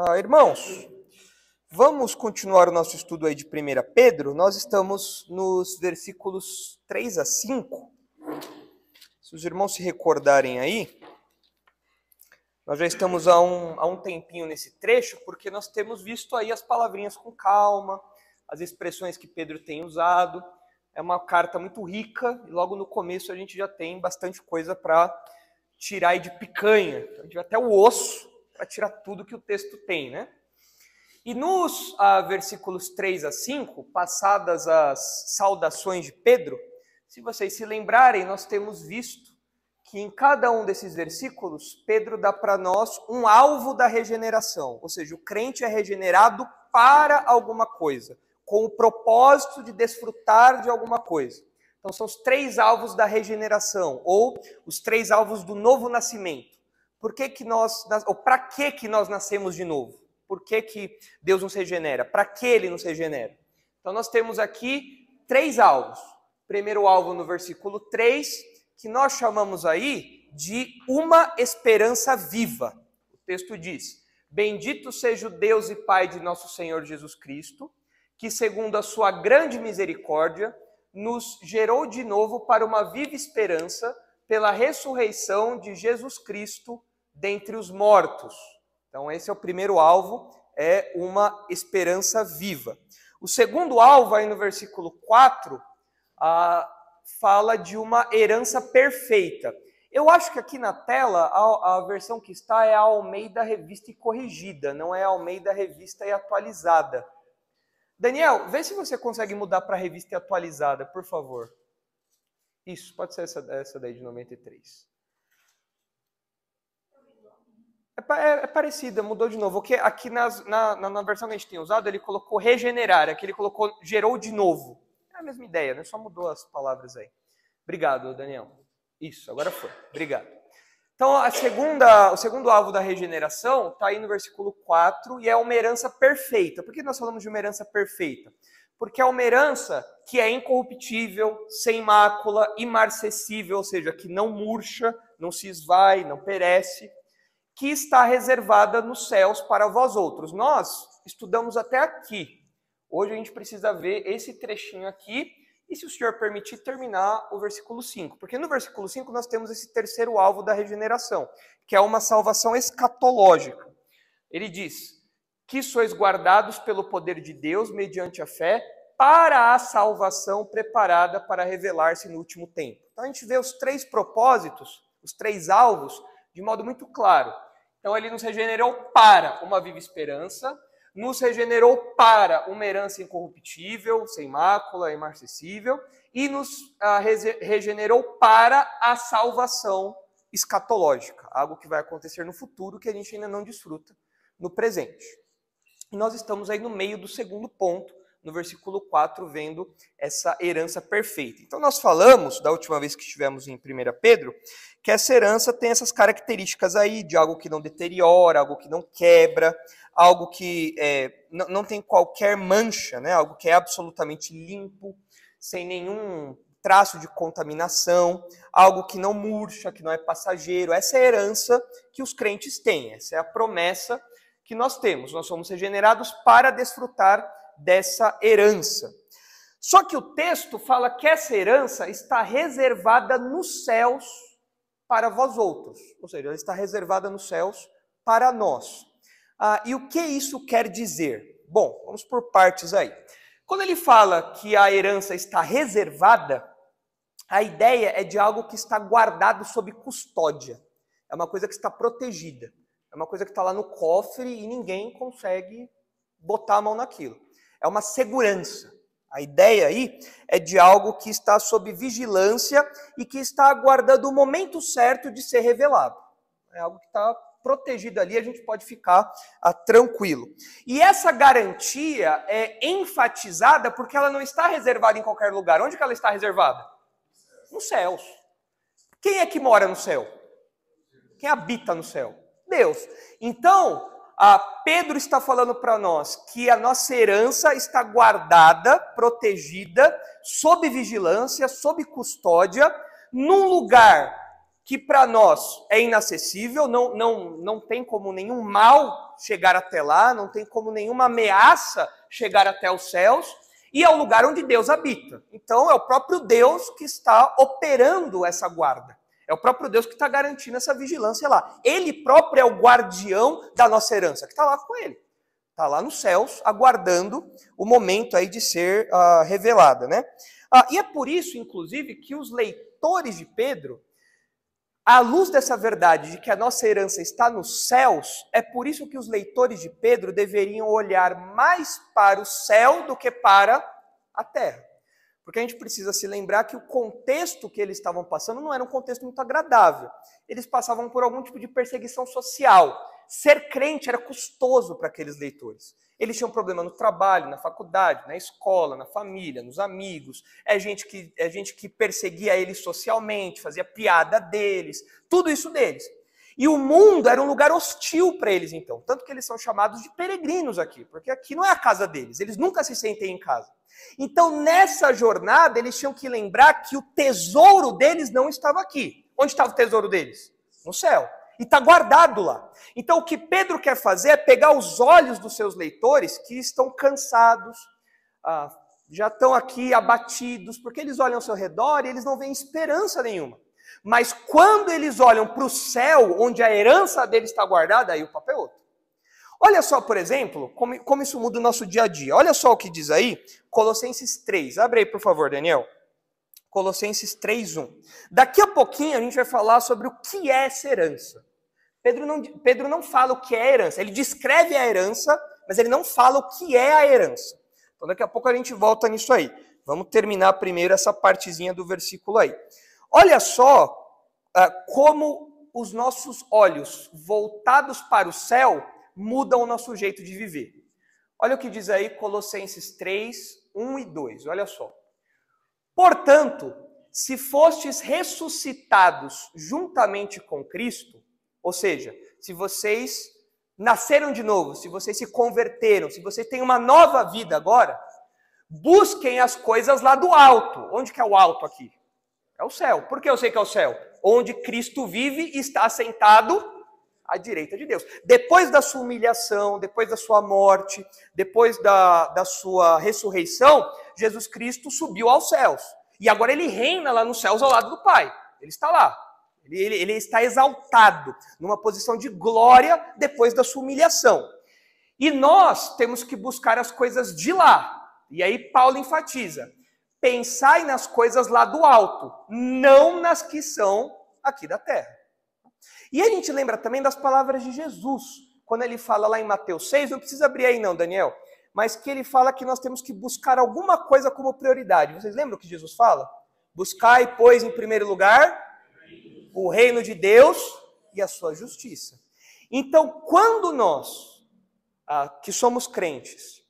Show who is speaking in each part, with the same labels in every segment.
Speaker 1: Ah, irmãos, vamos continuar o nosso estudo aí de 1 Pedro. Nós estamos nos versículos 3 a 5. Se os irmãos se recordarem aí, nós já estamos há um, há um tempinho nesse trecho, porque nós temos visto aí as palavrinhas com calma, as expressões que Pedro tem usado. É uma carta muito rica e logo no começo a gente já tem bastante coisa para tirar aí de picanha. Então, a gente vai até o osso para tirar tudo que o texto tem, né? E nos ah, versículos 3 a 5, passadas as saudações de Pedro, se vocês se lembrarem, nós temos visto que em cada um desses versículos, Pedro dá para nós um alvo da regeneração, ou seja, o crente é regenerado para alguma coisa, com o propósito de desfrutar de alguma coisa. Então, são os três alvos da regeneração, ou os três alvos do novo nascimento. Por que, que nós, ou para que que nós nascemos de novo? Por que, que Deus nos regenera? Para que ele nos regenera? Então nós temos aqui três alvos. Primeiro alvo no versículo 3, que nós chamamos aí de uma esperança viva. O texto diz: Bendito seja o Deus e Pai de nosso Senhor Jesus Cristo, que segundo a sua grande misericórdia nos gerou de novo para uma viva esperança pela ressurreição de Jesus Cristo dentre os mortos. Então, esse é o primeiro alvo, é uma esperança viva. O segundo alvo, aí no versículo 4, ah, fala de uma herança perfeita. Eu acho que aqui na tela a, a, versão que está é a Almeida Revista e Corrigida, não é a Almeida Revista e Atualizada. Daniel, vê se você consegue mudar para Revista e Atualizada, por favor. Isso, pode ser essa, essa daí de 93. é, é parecida, mudou de novo. que aqui nas, na, na, versão que a gente tem usado, ele colocou regenerar, aqui ele colocou gerou de novo. É a mesma ideia, né? Só mudou as palavras aí. Obrigado, Daniel. Isso, agora foi. Obrigado. Então, a segunda, o segundo alvo da regeneração está aí no versículo 4 e é uma herança perfeita. Por que nós falamos de uma herança perfeita? Porque é uma herança que é incorruptível, sem mácula, imarcessível, ou seja, que não murcha, não se esvai, não perece que está reservada nos céus para vós outros. Nós estudamos até aqui. Hoje a gente precisa ver esse trechinho aqui e, se o Senhor permitir, terminar o versículo 5. Porque no versículo 5 nós temos esse terceiro alvo da regeneração, que é uma salvação escatológica. Ele diz: Que sois guardados pelo poder de Deus mediante a fé para a salvação preparada para revelar-se no último tempo. Então a gente vê os três propósitos, os três alvos, de modo muito claro. Então ele nos regenerou para uma viva esperança, nos regenerou para uma herança incorruptível, sem mácula, imarcessível, e nos ah, regenerou para a salvação escatológica, algo que vai acontecer no futuro que a gente ainda não desfruta no presente. E nós estamos aí no meio do segundo ponto, no versículo 4, vendo essa herança perfeita. Então, nós falamos, da última vez que estivemos em 1 Pedro, que essa herança tem essas características aí de algo que não deteriora, algo que não quebra, algo que é, não tem qualquer mancha, né? algo que é absolutamente limpo, sem nenhum traço de contaminação, algo que não murcha, que não é passageiro. Essa é a herança que os crentes têm, essa é a promessa que nós temos. Nós somos regenerados para desfrutar dessa herança. Só que o texto fala que essa herança está reservada nos céus para vós outros, ou seja, ela está reservada nos céus para nós. Ah, e o que isso quer dizer? Bom, vamos por partes aí. Quando ele fala que a herança está reservada, a ideia é de algo que está guardado sob custódia. É uma coisa que está protegida. É uma coisa que está lá no cofre e ninguém consegue botar a mão naquilo é uma segurança. A ideia aí é de algo que está sob vigilância e que está aguardando o momento certo de ser revelado. É algo que está protegido ali, a gente pode ficar ah, tranquilo. E essa garantia é enfatizada porque ela não está reservada em qualquer lugar. Onde que ela está reservada? Nos céus. Quem é que mora no céu? Quem habita no céu? Deus. Então, ah, Pedro está falando para nós que a nossa herança está guardada, protegida, sob vigilância, sob custódia, num lugar que para nós é inacessível, não, não, não tem como nenhum mal chegar até lá, não tem como nenhuma ameaça chegar até os céus, e é o lugar onde Deus habita. Então é o próprio Deus que está operando essa guarda. É o próprio Deus que está garantindo essa vigilância lá. Ele próprio é o guardião da nossa herança, que está lá com ele. Está lá nos céus, aguardando o momento aí de ser uh, revelada, né? Ah, e é por isso, inclusive, que os leitores de Pedro, à luz dessa verdade de que a nossa herança está nos céus, é por isso que os leitores de Pedro deveriam olhar mais para o céu do que para a terra. Porque a gente precisa se lembrar que o contexto que eles estavam passando não era um contexto muito agradável. Eles passavam por algum tipo de perseguição social. Ser crente era custoso para aqueles leitores. Eles tinham problema no trabalho, na faculdade, na escola, na família, nos amigos. É gente que é gente que perseguia eles socialmente, fazia piada deles, tudo isso deles. E o mundo era um lugar hostil para eles, então. Tanto que eles são chamados de peregrinos aqui, porque aqui não é a casa deles, eles nunca se sentem em casa. Então, nessa jornada, eles tinham que lembrar que o tesouro deles não estava aqui. Onde estava o tesouro deles? No céu. E está guardado lá. Então, o que Pedro quer fazer é pegar os olhos dos seus leitores que estão cansados, ah, já estão aqui abatidos, porque eles olham ao seu redor e eles não veem esperança nenhuma. Mas quando eles olham para o céu, onde a herança dele está guardada, aí o papo é outro. Olha só, por exemplo, como, como isso muda o nosso dia a dia. Olha só o que diz aí, Colossenses 3. Abre aí, por favor, Daniel. Colossenses 3:1. Daqui a pouquinho a gente vai falar sobre o que é essa herança. Pedro não, Pedro não fala o que é a herança. Ele descreve a herança, mas ele não fala o que é a herança. Então daqui a pouco a gente volta nisso aí. Vamos terminar primeiro essa partezinha do versículo aí. Olha só uh, como os nossos olhos voltados para o céu mudam o nosso jeito de viver. Olha o que diz aí Colossenses 3, 1 e 2. Olha só. Portanto, se fostes ressuscitados juntamente com Cristo, ou seja, se vocês nasceram de novo, se vocês se converteram, se vocês têm uma nova vida agora, busquem as coisas lá do alto. Onde que é o alto aqui? É o céu. Por que eu sei que é o céu? Onde Cristo vive e está sentado à direita de Deus. Depois da sua humilhação, depois da sua morte, depois da, da sua ressurreição, Jesus Cristo subiu aos céus. E agora ele reina lá nos céus ao lado do Pai. Ele está lá. Ele, ele, ele está exaltado, numa posição de glória depois da sua humilhação. E nós temos que buscar as coisas de lá. E aí Paulo enfatiza: pensai nas coisas lá do alto, não nas que são aqui da terra. E a gente lembra também das palavras de Jesus, quando ele fala lá em Mateus 6, não precisa abrir aí não, Daniel, mas que ele fala que nós temos que buscar alguma coisa como prioridade. Vocês lembram o que Jesus fala? Buscai, pois, em primeiro lugar o reino de Deus e a sua justiça. Então, quando nós, ah, que somos crentes,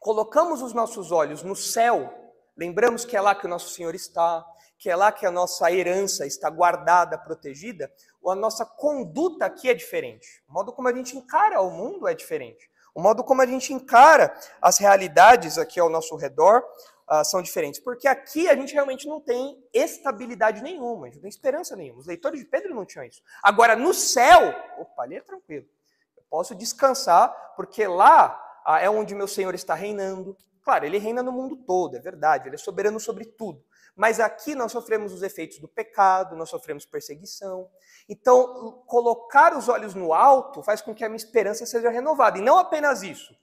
Speaker 1: colocamos os nossos olhos no céu, lembramos que é lá que o nosso Senhor está, que é lá que a nossa herança está guardada, protegida, a nossa conduta aqui é diferente. O modo como a gente encara o mundo é diferente. O modo como a gente encara as realidades aqui ao nosso redor uh, são diferentes. Porque aqui a gente realmente não tem estabilidade nenhuma, a gente não tem esperança nenhuma. Os leitores de Pedro não tinham isso. Agora, no céu, opa, ali é tranquilo. Eu posso descansar, porque lá ah, é onde meu Senhor está reinando, Claro, ele reina no mundo todo, é verdade, ele é soberano sobre tudo. Mas aqui nós sofremos os efeitos do pecado, nós sofremos perseguição. Então, colocar os olhos no alto faz com que a minha esperança seja renovada. E não apenas isso.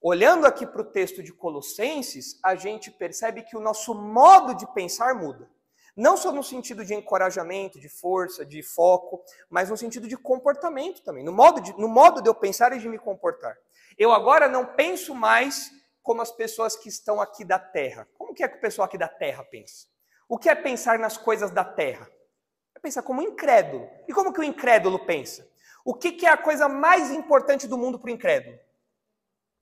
Speaker 1: Olhando aqui para o texto de Colossenses, a gente percebe que o nosso modo de pensar muda. Não só no sentido de encorajamento, de força, de foco, mas no sentido de comportamento também. No modo de, no modo de eu pensar e de me comportar. Eu agora não penso mais como as pessoas que estão aqui da terra. Como que é que o pessoal aqui da terra pensa? O que é pensar nas coisas da terra? É pensar como um incrédulo. E como que o incrédulo pensa? O que, que é a coisa mais importante do mundo para o incrédulo?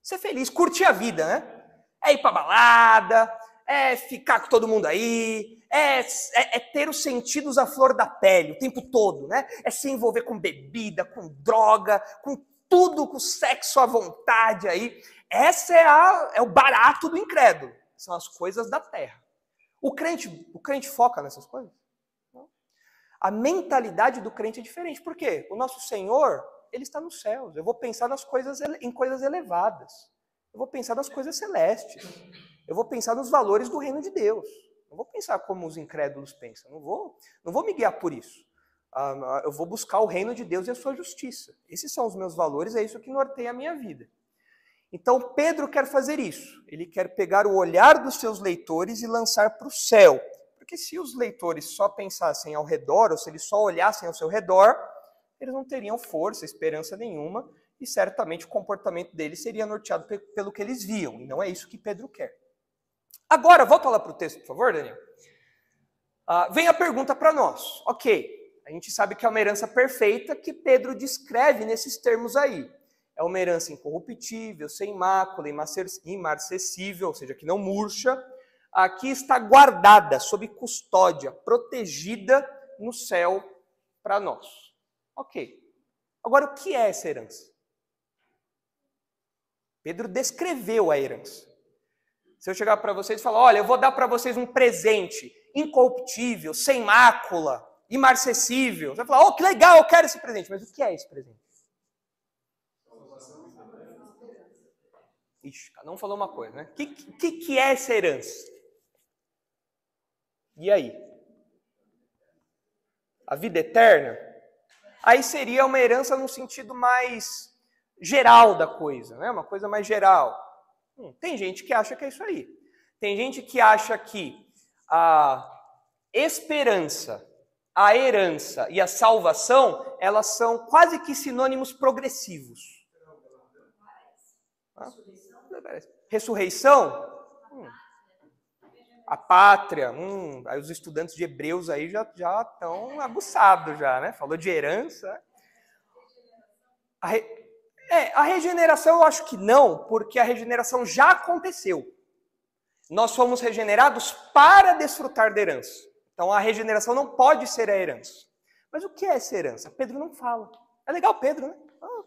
Speaker 1: Ser feliz, curtir a vida, né? É ir para balada, é ficar com todo mundo aí, é, é, é, ter os sentidos à flor da pele o tempo todo, né? É se envolver com bebida, com droga, com tudo, com sexo à vontade aí. Essa é, a, é o barato do incrédulo. São as coisas da terra. O crente, o crente foca nessas coisas? A mentalidade do crente é diferente. Por quê? O nosso Senhor, ele está nos céus. Eu vou pensar nas coisas em coisas elevadas. Eu vou pensar nas coisas celestes. Eu vou pensar nos valores do reino de Deus. Não vou pensar como os incrédulos pensam. Não vou, não vou me guiar por isso. Ah, ah, eu vou buscar o reino de Deus e a sua justiça. Esses são os meus valores, é isso que norteia a minha vida. Então Pedro quer fazer isso. Ele quer pegar o olhar dos seus leitores e lançar para o céu. Porque se os leitores só pensassem ao redor, ou se eles só olhassem ao seu redor, eles não teriam força, esperança nenhuma, e certamente o comportamento deles seria norteado pelo que eles viam. E não é isso que Pedro quer. Agora, volta lá para o texto, por favor, Daniel. Ah, vem a pergunta para nós. Ok, a gente sabe que é uma herança perfeita que Pedro descreve nesses termos aí é uma herança incorruptível, sem mácula, imarcessível, ou seja, que não murcha. Aqui está guardada, sob custódia, protegida no céu para nós. Ok. Agora, o que é essa herança? Pedro descreveu a herança. Se eu chegar para vocês e falar, olha, eu vou dar para vocês um presente incorruptível, sem mácula, imarcessível, você vai falar, oh, que legal, eu quero esse presente. Mas o que é esse presente? Ixi, cada um falou uma coisa, né? O que, que, que é essa herança? E aí? A vida eterna? Aí seria uma herança num sentido mais geral da coisa, né? Uma coisa mais geral. Hum, tem gente que acha que é isso aí. Tem gente que acha que a esperança, a herança e a salvação, elas são quase que sinônimos progressivos. Ressurreição? Hum. A pátria. Hum. Aí os estudantes de hebreus aí já estão aguçados já, né? Falou de herança. A re... É, a regeneração eu acho que não, porque a regeneração já aconteceu. Nós fomos regenerados para desfrutar da herança. Então a regeneração não pode ser a herança. Mas o que é essa herança? Pedro não fala. É legal, Pedro, né? Oh,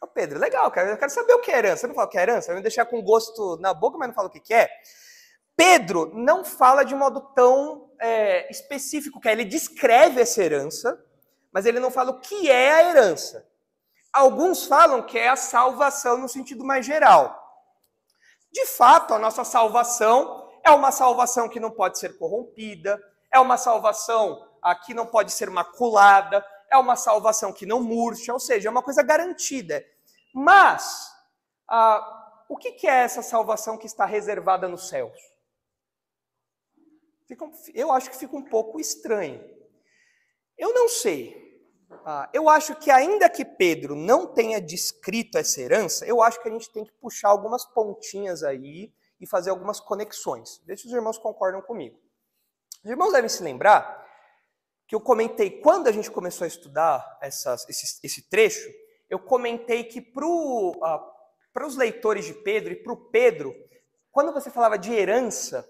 Speaker 1: ah, Pedro, legal, cara. Eu quero saber o que é herança. Você não fala o que é herança, eu me deixar com gosto na boca, mas não falo o que, é. Pedro não fala de modo tão é, específico, que ele descreve essa herança, mas ele não fala o que é a herança. Alguns falam que é a salvação no sentido mais geral. De fato, a nossa salvação é uma salvação que não pode ser corrompida, é uma salvação que não pode ser maculada, é uma salvação que não murcha, ou seja, é uma coisa garantida. Mas, ah, o que, que é essa salvação que está reservada nos céus? eu acho que fica um pouco estranho. Eu não sei. Ah, eu acho que, ainda que Pedro não tenha descrito essa herança, eu acho que a gente tem que puxar algumas pontinhas aí e fazer algumas conexões. Deixa os irmãos concordam comigo. Os irmãos devem se lembrar que eu comentei quando a gente começou a estudar essas, esse, esse, trecho, eu comentei que para uh, os leitores de Pedro e para o Pedro, quando você falava de herança,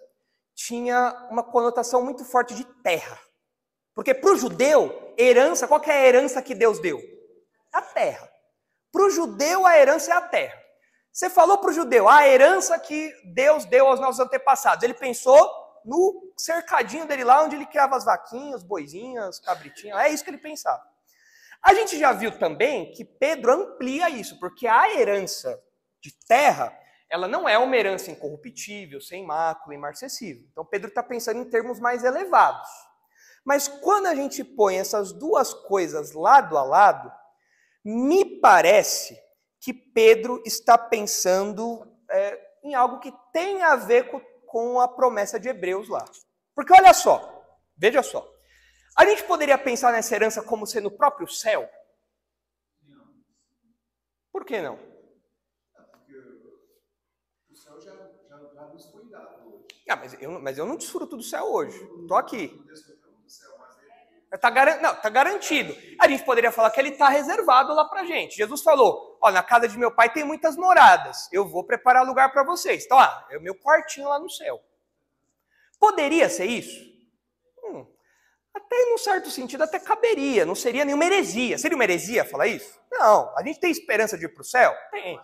Speaker 1: tinha uma conotação muito forte de terra. Porque para o judeu, herança, qual é a herança que Deus deu? A terra. Para o judeu, a herança é a terra. Você falou para o judeu, a herança que Deus deu aos nossos antepassados. Ele pensou no cercadinho dele lá, onde ele criava as vaquinhas, boizinhas, cabritinhas. É isso que ele pensava. A gente já viu também que Pedro amplia isso, porque a herança de terra, ela não é uma herança incorruptível, sem mácula, imarcessível. Então Pedro está pensando em termos mais elevados. Mas quando a gente põe essas duas coisas lado a lado, me parece que Pedro está pensando é, em algo que tem a ver com com a promessa de Hebreus lá. Porque olha só, veja só. A gente poderia pensar nessa herança como sendo o próprio céu? Por que não? Porque o céu já, já, já nos foi dado hoje. Ah, mas eu, mas eu não desfruto do céu hoje. Estou aqui. É, tá gar... Não, está garantido. A gente poderia falar que ele está reservado lá para gente. Jesus falou: Ó, na casa de meu pai tem muitas moradas. Eu vou preparar lugar para vocês. Então, lá é o meu quartinho lá no céu. Poderia ser isso? Hum, até em um certo sentido, até caberia. Não seria nenhuma heresia. Seria uma heresia falar isso? Não. A gente tem esperança de ir para o céu? Tem.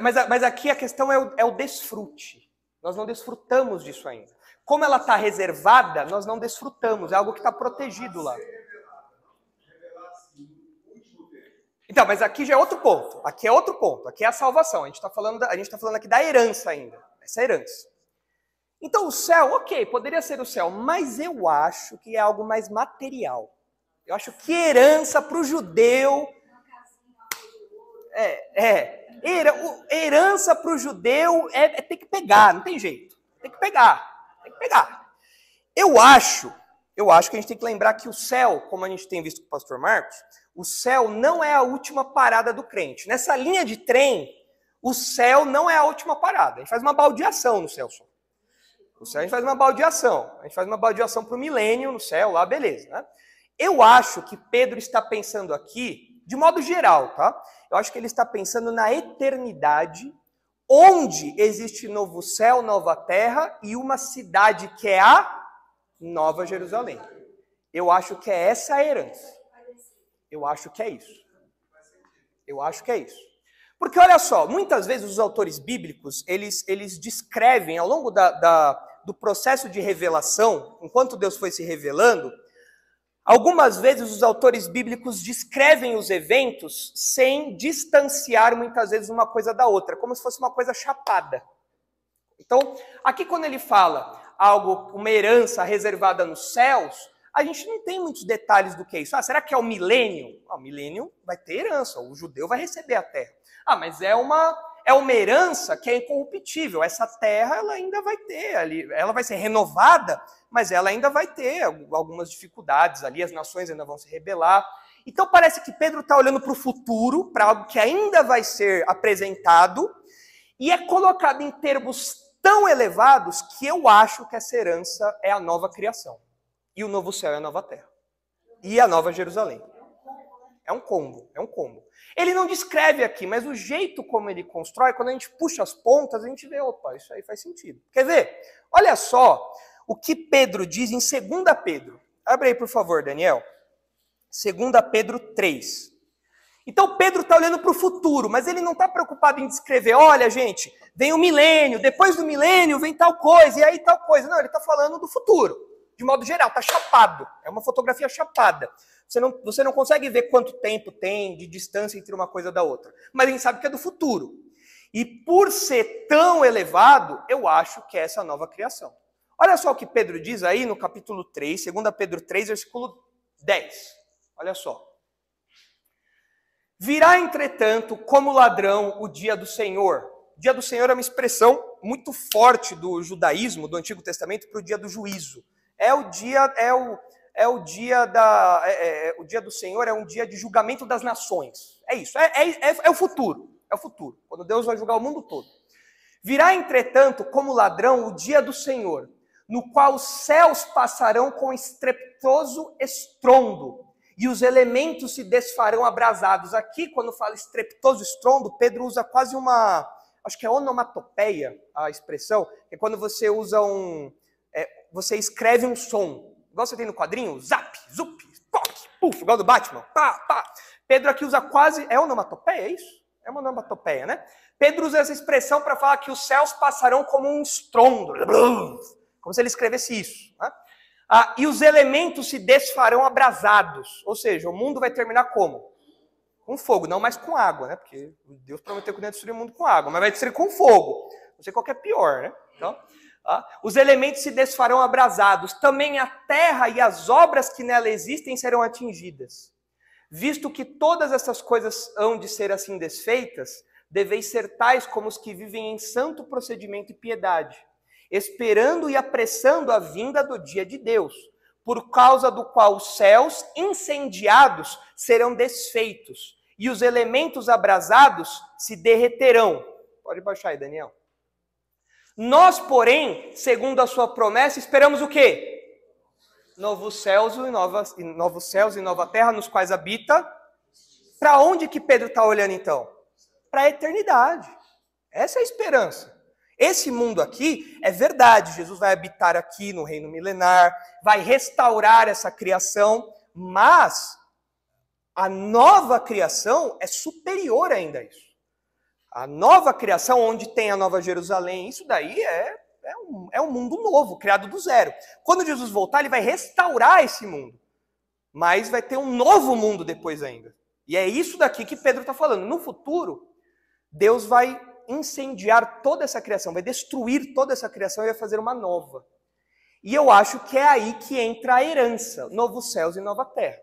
Speaker 1: Mas, então, mas aqui a questão é o, é o desfrute. Nós não desfrutamos disso ainda. Como ela está reservada, nós não desfrutamos, é algo que está protegido lá. Então, mas aqui já é outro ponto. Aqui é outro ponto. Aqui é a salvação. A gente está falando, da, a gente tá falando aqui da herança ainda. Essa é herança. Então, o céu, ok, poderia ser o céu, mas eu acho que é algo mais material. Eu acho que herança para o judeu. É, é. Herança para o judeu é, é ter que pegar, não tem jeito. Tem que pegar. Tem que pegar. Eu acho, eu acho que a gente tem que lembrar que o céu, como a gente tem visto com o pastor Marcos, o céu não é a última parada do crente. Nessa linha de trem, o céu não é a última parada. A gente faz uma baldeação no céu só. O céu a gente faz uma baldeação. A gente faz uma baldeação para o milênio no céu, lá, beleza. Né? Eu acho que Pedro está pensando aqui, de modo geral, tá? Eu acho que ele está pensando na eternidade onde existe novo céu, nova terra e uma cidade que é a Nova Jerusalém. Eu acho que é essa a herança. Eu acho que é isso. Eu acho que é isso. Porque olha só, muitas vezes os autores bíblicos, eles, eles descrevem ao longo da, da do processo de revelação, enquanto Deus foi se revelando, Algumas vezes os autores bíblicos descrevem os eventos sem distanciar muitas vezes uma coisa da outra, como se fosse uma coisa chapada. Então, aqui quando ele fala algo, uma herança reservada nos céus, a gente não tem muitos detalhes do que é isso. Ah, será que é o milênio? Ah, o milênio vai ter herança, o judeu vai receber a terra. Ah, mas é uma é uma herança que é incorruptível. Essa terra ela ainda vai ter ali, ela vai ser renovada, mas ela ainda vai ter algumas dificuldades ali, as nações ainda vão se rebelar. Então parece que Pedro está olhando para o futuro, para algo que ainda vai ser apresentado, e é colocado em termos tão elevados que eu acho que essa herança é a nova criação. E o novo céu e a nova terra. E a nova Jerusalém. É um combo, é um combo. Ele não descreve aqui, mas o jeito como ele constrói, quando a gente puxa as pontas, a gente vê, opa, isso aí faz sentido. Quer ver? Olha só o que Pedro diz em 2 Pedro. Abre aí, por favor, Daniel. 2 Pedro 3. Então Pedro está olhando para o futuro, mas ele não está preocupado em descrever, olha, gente, vem o milênio, depois do milênio vem tal coisa, e aí tal coisa. Não, ele está falando do futuro, de modo geral, está chapado. É uma fotografia chapada. Você não, você não consegue ver quanto tempo tem de distância entre uma coisa da outra. Mas a gente sabe que é do futuro. E por ser tão elevado, eu acho que é essa nova criação. Olha só o que Pedro diz aí no capítulo 3, 2 Pedro 3, versículo 10. Olha só. Virá, entretanto, como ladrão o dia do Senhor. O dia do Senhor é uma expressão muito forte do judaísmo, do Antigo Testamento, para o dia do juízo. É o dia, é o, é o dia da, é, é, é, o dia do Senhor é um dia de julgamento das nações. É isso, é, é, é, é o futuro, é o futuro, quando Deus vai julgar o mundo todo. Virá, entretanto, como ladrão, o dia do Senhor, no qual os céus passarão com estrepitoso estrondo e os elementos se desfarão abrasados. Aqui, quando fala estrepitoso estrondo, Pedro usa quase uma, acho que é onomatopeia a expressão, é quando você usa um, é, você escreve um som. Igual você tem no quadrinho, zap, zup, pok, puf, igual do Batman, pá, pá. Pedro aqui usa quase, é onomatopeia, é isso? É uma onomatopeia, né? Pedro usa essa expressão para falar que os céus passarão como um estrondo, como se ele escrevesse isso, né? Ah, e os elementos se desfarão abrasados, ou seja, o mundo vai terminar como? Com fogo, não mais com água, né? Porque Deus prometeu que não ia destruir o mundo com água, mas vai destruir com fogo. Não sei qual que é pior, né? Então, os elementos se desfarão abrasados, também a terra e as obras que nela existem serão atingidas. Visto que todas essas coisas hão de ser assim desfeitas, deveis ser tais como os que vivem em santo procedimento e piedade, esperando e apressando a vinda do dia de Deus, por causa do qual os céus incendiados serão desfeitos e os elementos abrasados se derreterão. Pode baixar aí, Daniel. Nós, porém, segundo a sua promessa, esperamos o quê? Novos céus e, novas, novos céus e nova terra nos quais habita. Para onde que Pedro está olhando então? Para a eternidade. Essa é a esperança. Esse mundo aqui é verdade. Jesus vai habitar aqui no reino milenar, vai restaurar essa criação, mas a nova criação é superior ainda a isso. A nova criação, onde tem a Nova Jerusalém, isso daí é, é, um, é um mundo novo, criado do zero. Quando Jesus voltar, ele vai restaurar esse mundo. Mas vai ter um novo mundo depois ainda. E é isso daqui que Pedro está falando. No futuro, Deus vai incendiar toda essa criação, vai destruir toda essa criação e vai fazer uma nova. E eu acho que é aí que entra a herança, novos céus e nova terra.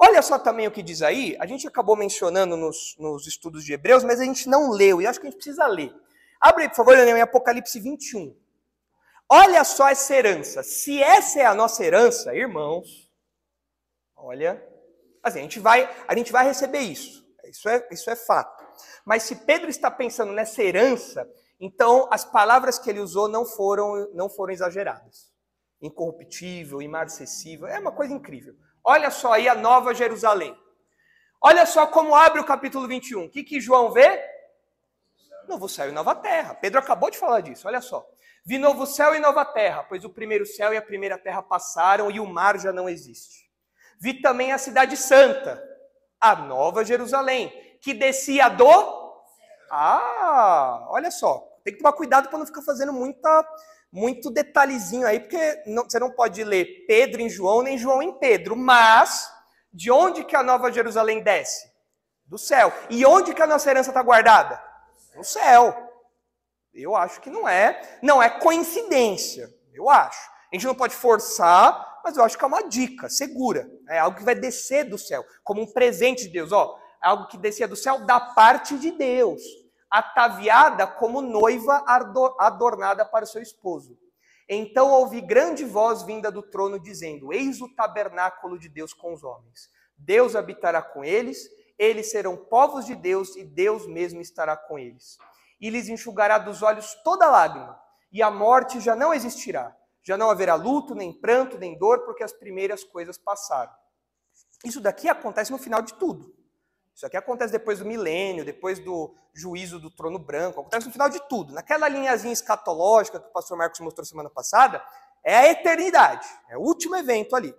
Speaker 1: Olha só também o que diz aí, a gente acabou mencionando nos, nos estudos de Hebreus, mas a gente não leu, e acho que a gente precisa ler. Abre, aí, por favor, em Apocalipse 21. Olha só essa herança. Se essa é a nossa herança, irmãos, olha, a gente vai, a gente vai receber isso. Isso é, isso é fato. Mas se Pedro está pensando nessa herança, então as palavras que ele usou não foram, não foram exageradas. Incorruptível, imarcessível, é uma coisa incrível. Olha só aí a Nova Jerusalém. Olha só como abre o capítulo 21. O que, que João vê? Novo céu e nova terra. Pedro acabou de falar disso, olha só. Vi novo céu e nova terra, pois o primeiro céu e a primeira terra passaram e o mar já não existe. Vi também a cidade santa, a nova Jerusalém, que descia do. Ah, olha só. Tem que tomar cuidado para não ficar fazendo muita muito detalhezinho aí, porque não, você não pode ler Pedro em João, nem João em Pedro, mas de onde que a Nova Jerusalém desce? Do céu. E onde que a nossa herança está guardada? No céu. Eu acho que não é. Não, é coincidência, eu acho. A gente não pode forçar, mas eu acho que é uma dica segura. É algo que vai descer do céu, como um presente de Deus. Ó, algo que descia do céu da parte de Deus ataviada como noiva adornada para seu esposo. Então ouvi grande voz vinda do trono dizendo: Eis o tabernáculo de Deus com os homens. Deus habitará com eles, eles serão povos de Deus e Deus mesmo estará com eles. E lhes enxugará dos olhos toda lágrima, e a morte já não existirá. Já não haverá luto, nem pranto, nem dor, porque as primeiras coisas passaram. Isso daqui acontece no final de tudo. Isso aqui acontece depois do milênio, depois do juízo do trono branco, acontece no final de tudo. Naquela linhazinha escatológica que o pastor Marcos mostrou semana passada, é a eternidade, é o último evento ali.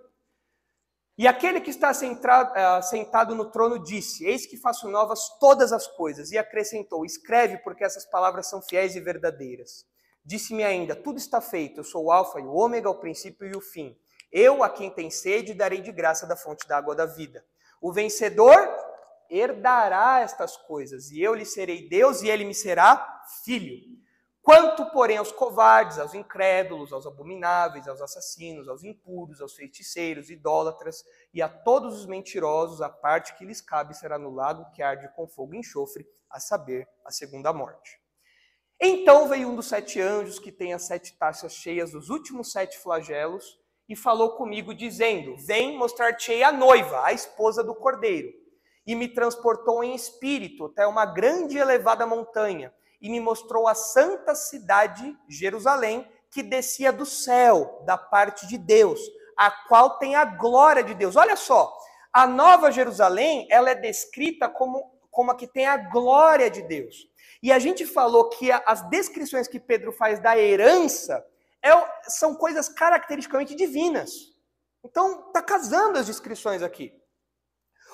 Speaker 1: E aquele que está eh, sentado no trono disse: Eis que faço novas todas as coisas. E acrescentou: Escreve, porque essas palavras são fiéis e verdadeiras. Disse-me ainda: Tudo está feito, eu sou o Alfa e o Ômega, o princípio e o fim. Eu, a quem tem sede, darei de graça da fonte da água da vida. O vencedor herdará estas coisas, e eu lhe serei Deus e ele me será filho. Quanto, porém, aos covardes, aos incrédulos, aos abomináveis, aos assassinos, aos impuros, aos feiticeiros, idólatras e a todos os mentirosos, a parte que lhes cabe será no lago que arde com fogo e enxofre, a saber, a segunda morte. Então veio um dos sete anjos que tem as sete taças cheias dos últimos sete flagelos e falou comigo, dizendo: Vem mostrar-te a noiva, a esposa do cordeiro e me transportou em espírito até uma grande e elevada montanha e me mostrou a santa cidade, Jerusalém, que descia do céu, da parte de Deus, a qual tem a glória de Deus. Olha só, a Nova Jerusalém, ela é descrita como, como a que tem a glória de Deus. E a gente falou que a, as descrições que Pedro faz da herança é, são coisas caracteristicamente divinas. Então, está casando as descrições aqui.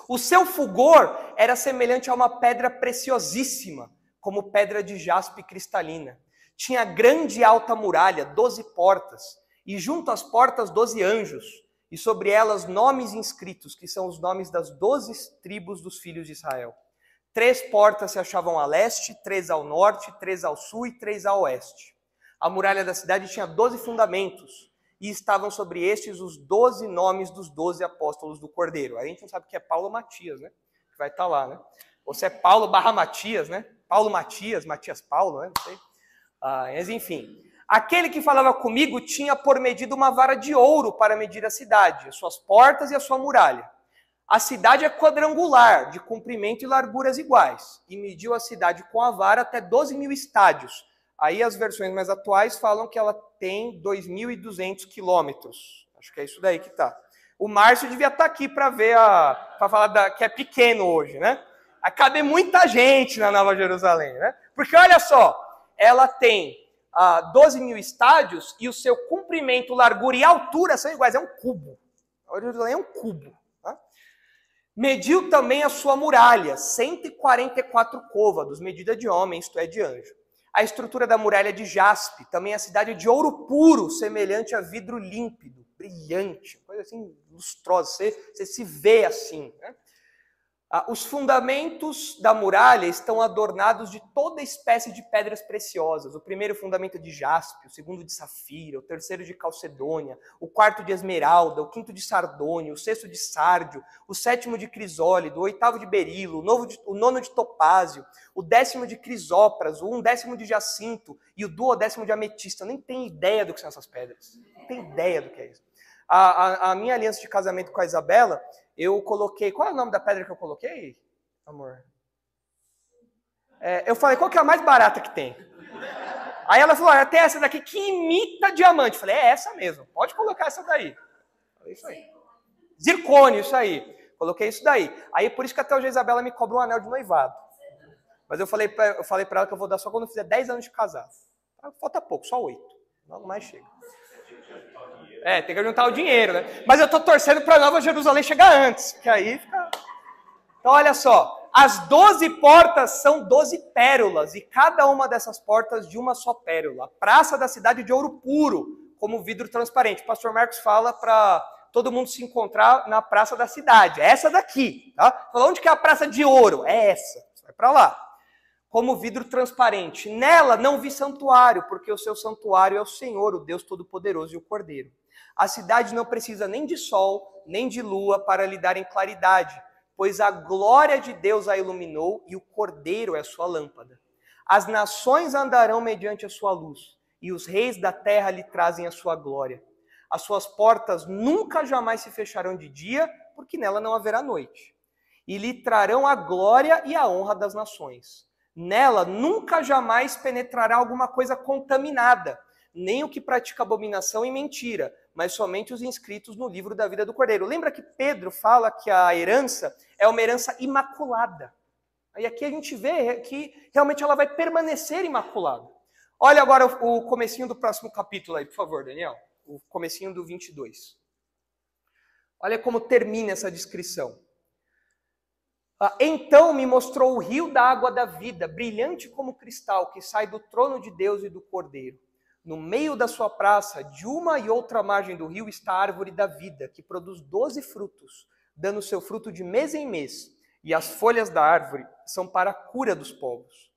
Speaker 1: O seu fulgor era semelhante a uma pedra preciosíssima, como pedra de jaspe cristalina. Tinha grande e alta muralha, doze portas, e junto às portas, doze anjos, e sobre elas nomes inscritos, que são os nomes das doze tribos dos filhos de Israel. Três portas se achavam a leste, três ao norte, três ao sul e três a oeste. A muralha da cidade tinha doze fundamentos e estavam sobre estes os doze nomes dos doze apóstolos do Cordeiro. A gente não sabe que é Paulo Matias, né? Que vai estar tá lá, né? Ou se é Paulo barra Matias, né? Paulo Matias, Matias Paulo, né? Não sei. Ah, mas enfim. Aquele que falava comigo tinha por medida uma vara de ouro para medir a cidade, as suas portas e a sua muralha. A cidade é quadrangular, de comprimento e larguras iguais, e mediu a cidade com a vara até 12 mil estádios, Aí as versões mais atuais falam que ela tem 2.200 quilômetros. Acho que é isso daí que tá. O Márcio devia estar tá aqui para ver a, para falar da, que é pequeno hoje, né? Acabei muita gente na Nova Jerusalém, né? Porque olha só, ela tem ah, 12 mil estádios e o seu comprimento, largura e altura são iguais, é um cubo. Nova Jerusalém é um cubo. Tá? Mediu também a sua muralha, 144 côvados, medida de homem, isto é, de anjo a estrutura da muralha de jaspe, também a cidade de ouro puro, semelhante a vidro límpido, brilhante, coisa assim lustrosa, você, você se vê assim. Né? Ah, os fundamentos da muralha estão adornados de toda espécie de pedras preciosas. O primeiro fundamento é de jaspe, o segundo de safira, o terceiro de calcedônia, o quarto de esmeralda, o quinto de sardônio, o sexto de sárdio, o sétimo de crisólido, o oitavo de berilo, o, nono de topázio, o décimo de crisópras, o undécimo de jacinto e o duodécimo de ametista. nem tem ideia do que são essas pedras. Não tem ideia do que é isso. a, a, a minha aliança de casamento com a Isabela eu coloquei. Qual é o nome da pedra que eu coloquei, amor? É, eu falei, qual que é a mais barata que tem? Aí ela falou, até essa daqui que imita diamante. Eu falei, é essa mesmo, pode colocar essa daí. Falei, isso aí. Zircônio, isso aí. Coloquei isso daí. Aí por isso que até hoje a Isabela me cobrou um anel de noivado. Mas eu falei pra, eu falei pra ela que eu vou dar só quando eu fizer 10 anos de casado. Falta pouco, só 8. Logo mais chega. É, tem que juntar o dinheiro, né? Mas eu estou torcendo para Nova Jerusalém chegar antes, que aí fica. Então, olha só. As doze portas são doze pérolas, e cada uma dessas portas de uma só pérola. A praça da cidade de ouro puro, como vidro transparente. O pastor Marcos fala para todo mundo se encontrar na praça da cidade. É essa daqui, tá? Fala, onde que é a praça de ouro? É essa. Vai para lá. Como vidro transparente. Nela não vi santuário, porque o seu santuário é o Senhor, o Deus Todo-Poderoso e o Cordeiro. A cidade não precisa nem de sol, nem de lua para lhe darem em claridade, pois a glória de Deus a iluminou e o cordeiro é sua lâmpada. As nações andarão mediante a sua luz, e os reis da terra lhe trazem a sua glória. As suas portas nunca jamais se fecharão de dia, porque nela não haverá noite. E lhe trarão a glória e a honra das nações. Nela nunca jamais penetrará alguma coisa contaminada, nem o que pratica abominação e mentira, mas somente os inscritos no livro da vida do Cordeiro. Lembra que Pedro fala que a herança é uma herança imaculada. E aqui a gente vê que realmente ela vai permanecer imaculada. Olha agora o comecinho do próximo capítulo aí, por favor, Daniel. O comecinho do 22. Olha como termina essa descrição. Ah, então me mostrou o rio da água da vida, brilhante como cristal, que sai do trono de Deus e do Cordeiro. No meio da sua praça, de uma e outra margem do rio, está a árvore da vida, que produz doze frutos, dando seu fruto de mês em mês, e as folhas da árvore são para a cura dos povos.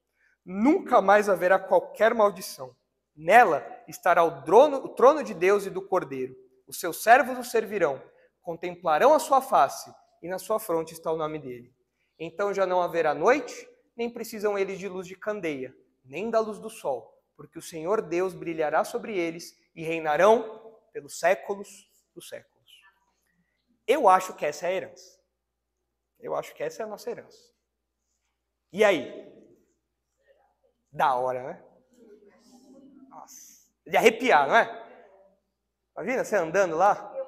Speaker 1: Nunca mais haverá qualquer maldição. Nela estará o trono, o trono de Deus e do Cordeiro. Os seus servos o servirão, contemplarão a sua face, e na sua fronte está o nome dele. Então já não haverá noite, nem precisam eles de luz de candeia, nem da luz do sol porque o Senhor Deus brilhará sobre eles e reinarão pelos séculos dos séculos. Eu acho que essa é a herança. Eu acho que essa é a nossa herança. E aí? Da hora, né? Nossa, de arrepiar, não é? Imagina você andando lá. Né?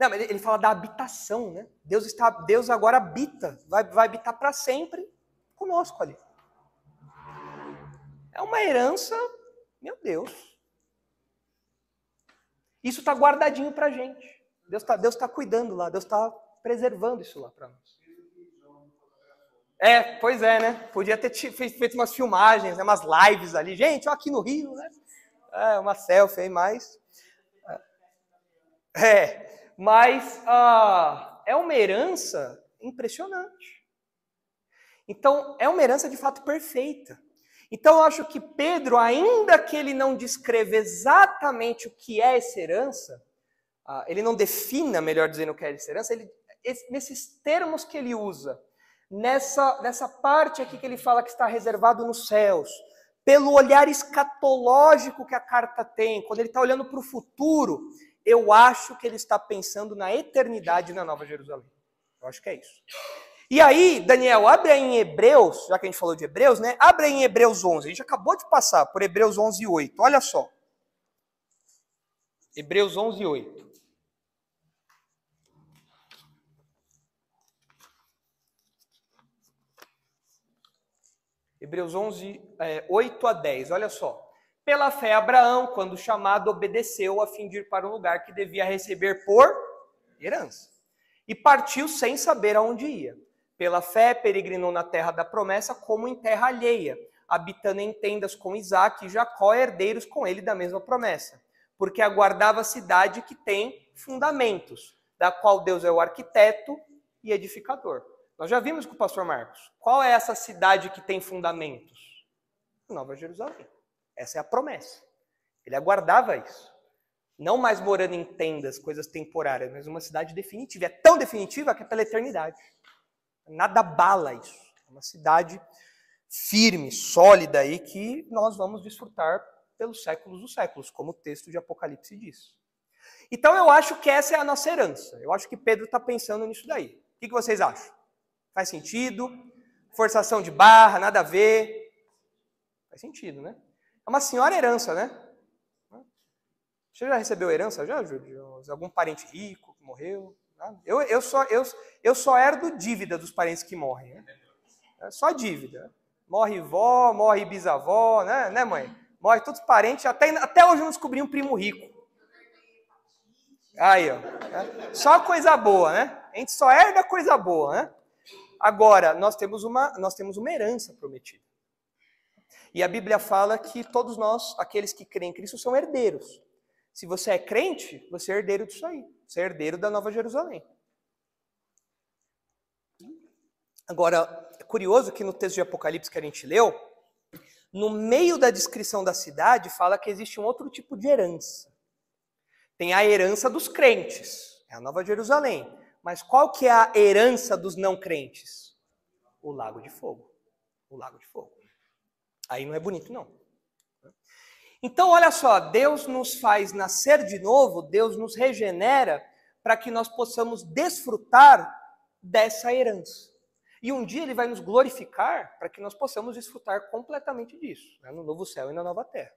Speaker 1: Não, mas ele fala da habitação, né? Deus está, Deus agora habita, vai, vai habitar para sempre conosco ali. É uma herança, meu Deus. Isso está guardadinho para a gente. Deus está Deus tá cuidando lá, Deus está preservando isso lá para nós. É, pois é, né? Podia ter feito umas filmagens, né? umas lives ali. Gente, ó, aqui no Rio, né? É, uma selfie aí, mais. É, é, mas ah, é uma herança impressionante. Então, é uma herança de fato perfeita. Então, eu acho que Pedro, ainda que ele não descreva exatamente o que é essa herança, ah, ele não defina, melhor dizendo, o que é essa herança, ele, nesses termos que ele usa, nessa, nessa parte aqui que ele fala que está reservado nos céus, pelo olhar escatológico que a carta tem, quando ele está olhando para o futuro, eu acho que ele está pensando na eternidade na Nova Jerusalém. Eu acho que é isso. E aí, Daniel, abre aí em Hebreus, já que a gente falou de Hebreus, né? Abre aí em Hebreus 11. A gente acabou de passar por Hebreus 11, 8. Olha só. Hebreus 11, 8. Hebreus 11, é, 8 a 10, olha só. Pela fé, Abraão, quando chamado, obedeceu a fim de ir para um lugar que devia receber por herança. E partiu sem saber aonde ia. Pela fé, peregrinou na terra da promessa, como em terra alheia, habitando em tendas com Isaac e Jacó, herdeiros com ele da mesma promessa. Porque aguardava a cidade que tem fundamentos, da qual Deus é o arquiteto e edificador. Nós já vimos com o pastor Marcos. Qual é essa cidade que tem fundamentos? Nova Jerusalém. Essa é a promessa. Ele aguardava isso. Não mais morando em tendas, coisas temporárias, mas uma cidade definitiva. É tão definitiva que é pela eternidade. Nada bala isso. É uma cidade firme, sólida aí que nós vamos desfrutar pelos séculos dos séculos, como o texto de Apocalipse diz. Então eu acho que essa é a nossa herança. Eu acho que Pedro está pensando nisso daí. O que, que vocês acham? Faz sentido? Forçação de barra, nada a ver. Faz sentido, né? É uma senhora herança, né? Você já recebeu herança já, Júlio? Algum parente rico que morreu? Eu, eu, só, eu, eu só herdo dívida dos parentes que morrem. Né? É só dívida. Morre vó, morre bisavó, né, né mãe? Morre todos os parentes. Até, até hoje eu não descobri um primo rico. Aí, ó. Né? Só coisa boa, né? A gente só herda coisa boa, né? Agora, nós temos uma, nós temos uma herança prometida. E a Bíblia fala que todos nós, aqueles que creem em Cristo, são herdeiros. Se você é crente, você é herdeiro disso aí. Você é herdeiro da Nova Jerusalém. Agora, é curioso que no texto de Apocalipse que a gente leu, no meio da descrição da cidade, fala que existe um outro tipo de herança. Tem a herança dos crentes, é a Nova Jerusalém. Mas qual que é a herança dos não crentes? O lago de fogo. O lago de fogo. Aí não é bonito, não. Então, olha só, Deus nos faz nascer de novo, Deus nos regenera para que nós possamos desfrutar dessa herança. E um dia ele vai nos glorificar para que nós possamos desfrutar completamente disso, né? no novo céu e na nova terra.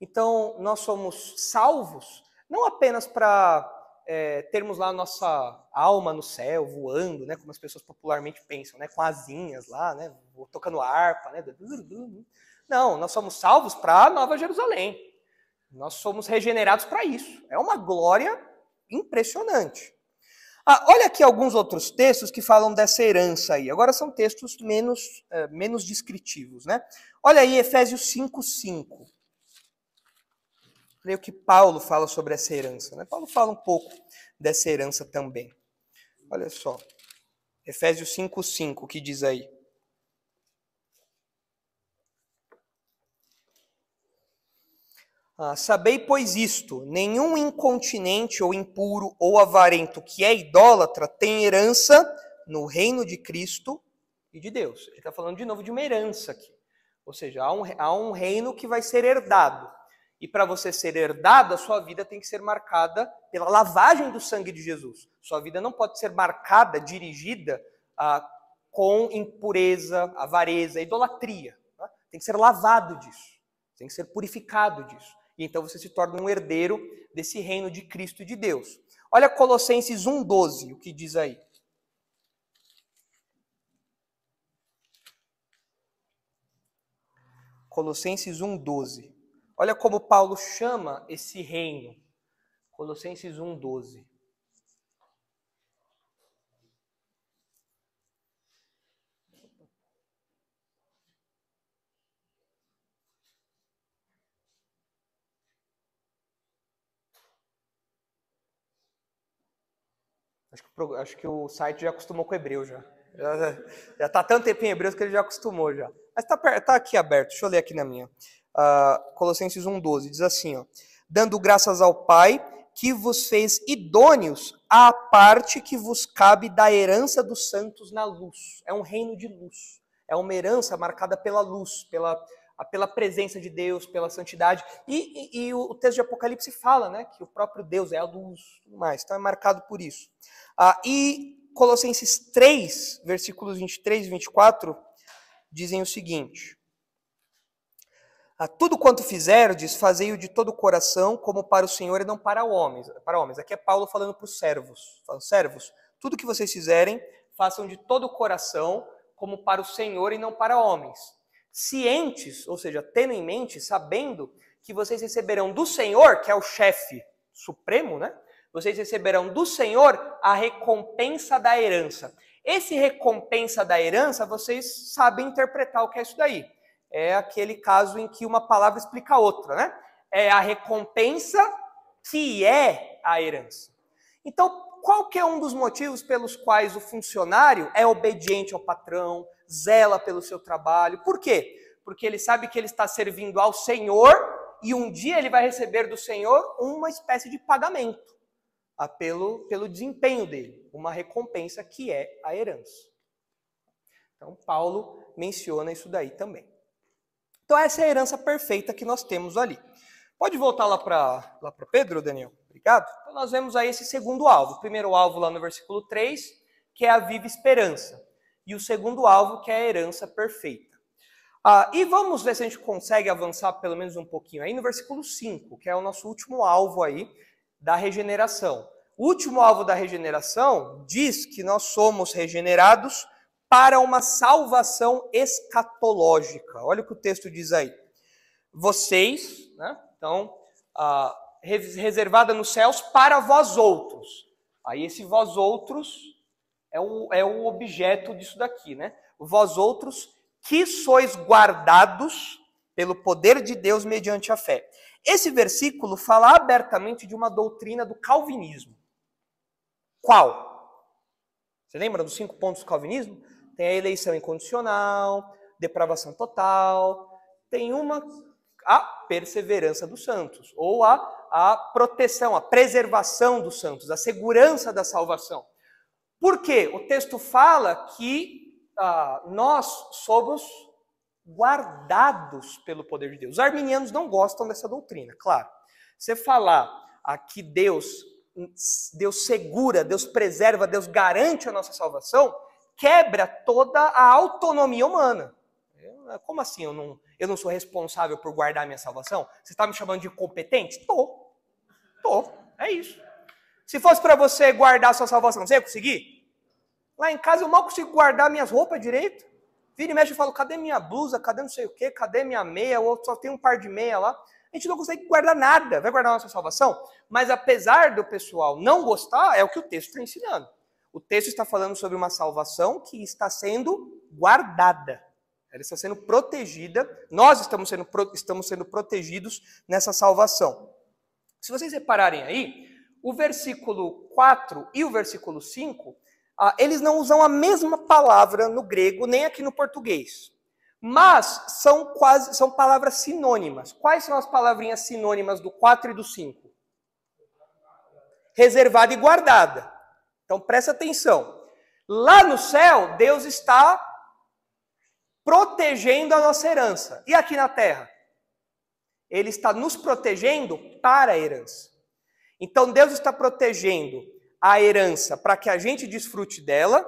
Speaker 1: Então, nós somos salvos não apenas para é, termos lá nossa alma no céu voando, né, como as pessoas popularmente pensam, né, com asinhas lá, né, tocando harpa, né, não, nós somos salvos para a Nova Jerusalém. Nós somos regenerados para isso. É uma glória impressionante. Ah, olha aqui alguns outros textos que falam dessa herança aí. Agora são textos menos, eh, menos descritivos, né? Olha aí Efésios 5, 5. Creio que Paulo fala sobre essa herança, né? Paulo fala um pouco dessa herança também. Olha só. Efésios 5, 5, que diz aí. Ah, sabei, pois, isto: nenhum incontinente ou impuro ou avarento que é idólatra tem herança no reino de Cristo e de Deus. Ele está falando de novo de uma herança aqui. Ou seja, há um, há um reino que vai ser herdado. E para você ser herdado, a sua vida tem que ser marcada pela lavagem do sangue de Jesus. Sua vida não pode ser marcada, dirigida ah, com impureza, avareza, idolatria. Tá? Tem que ser lavado disso. Tem que ser purificado disso e então você se torna um herdeiro desse reino de Cristo e de Deus. Olha Colossenses 1,12, o que diz aí. Colossenses 1,12. Olha como Paulo chama esse reino. Colossenses 1,12. Acho que, o, acho que o site já acostumou com o hebreu já. Já está tanto tempo em hebreu que ele já acostumou já. Mas está tá aqui aberto, deixa eu ler aqui na minha. Uh, Colossenses 1,12 diz assim: ó, dando graças ao Pai que vos fez idôneos à parte que vos cabe da herança dos santos na luz. É um reino de luz. É uma herança marcada pela luz, pela, pela presença de Deus, pela santidade. E, e, e, o texto de Apocalipse fala né, que o próprio Deus é a luz mais. Então é marcado por isso. Ah, e Colossenses 3, versículos 23 e 24, dizem o seguinte. A tudo quanto fizerdes, fazei-o de todo o coração, como para o Senhor e não para homens. Para homens. Aqui é Paulo falando para os servos. Falando, servos, tudo que vocês fizerem, façam de todo o coração, como para o Senhor e não para homens cientes, ou seja, tendo em mente, sabendo que vocês receberão do Senhor, que é o chefe supremo, né? Vocês receberão do Senhor a recompensa da herança. Esse recompensa da herança, vocês sabem interpretar o que é isso daí. É aquele caso em que uma palavra explica a outra, né? É a recompensa que é a herança. Então, qual que é um dos motivos pelos quais o funcionário é obediente ao patrão, zela pelo seu trabalho. Por quê? Porque ele sabe que ele está servindo ao Senhor e um dia ele vai receber do Senhor uma espécie de pagamento pelo, pelo desempenho dele, uma recompensa que é a herança. Então, Paulo menciona isso daí também. Então, essa é a herança perfeita que nós temos ali. Pode voltar lá para lá pra Pedro, Daniel? Obrigado. Então, nós vemos aí esse segundo alvo. O primeiro alvo lá no versículo 3, que é a viva esperança e o segundo alvo, que é a herança perfeita. Ah, e vamos ver se a gente consegue avançar pelo menos um pouquinho aí no versículo 5, que é o nosso último alvo aí da regeneração. O último alvo da regeneração diz que nós somos regenerados para uma salvação escatológica. Olha o que o texto diz aí. Vocês, né, então, ah, reservada nos céus para vós outros. Aí esse vós outros é o, é o objeto disso daqui, né? Vós outros que sois guardados pelo poder de Deus mediante a fé. Esse versículo fala abertamente de uma doutrina do calvinismo. Qual? Você lembra dos cinco pontos do calvinismo? Tem a eleição incondicional, depravação total, tem uma a perseverança dos santos, ou a, a proteção, a preservação dos santos, a segurança da salvação. Porque o texto fala que ah, nós somos guardados pelo poder de Deus. Os arminianos não gostam dessa doutrina, claro. Você falar que Deus, Deus segura, Deus preserva, Deus garante a nossa salvação, quebra toda a autonomia humana. Como assim? Eu não, eu não sou responsável por guardar a minha salvação? Você está me chamando de incompetente? Tô. Tô. É isso. Se fosse para você guardar a sua salvação, você ia conseguir? Lá em casa eu mal consigo guardar minhas roupas direito. Vira e mexe e falo, cadê minha blusa? Cadê não sei o quê? Cadê minha meia? Ou só tem um par de meia lá. A gente não consegue guardar nada. Vai guardar a nossa salvação? Mas apesar do pessoal não gostar, é o que o texto está ensinando. O texto está falando sobre uma salvação que está sendo guardada. Ela está sendo protegida. Nós estamos sendo, estamos sendo protegidos nessa salvação. Se vocês repararem aí, o versículo 4 e o versículo 5, ah, eles não usam a mesma palavra no grego nem aqui no português. Mas são quase são palavras sinônimas. Quais são as palavrinhas sinônimas do 4 e do 5? Reservada e guardada. Então presta atenção. Lá no céu, Deus está protegendo a nossa herança. E aqui na terra? Ele está nos protegendo para a herança. Então Deus está protegendo a herança para que a gente desfrute dela,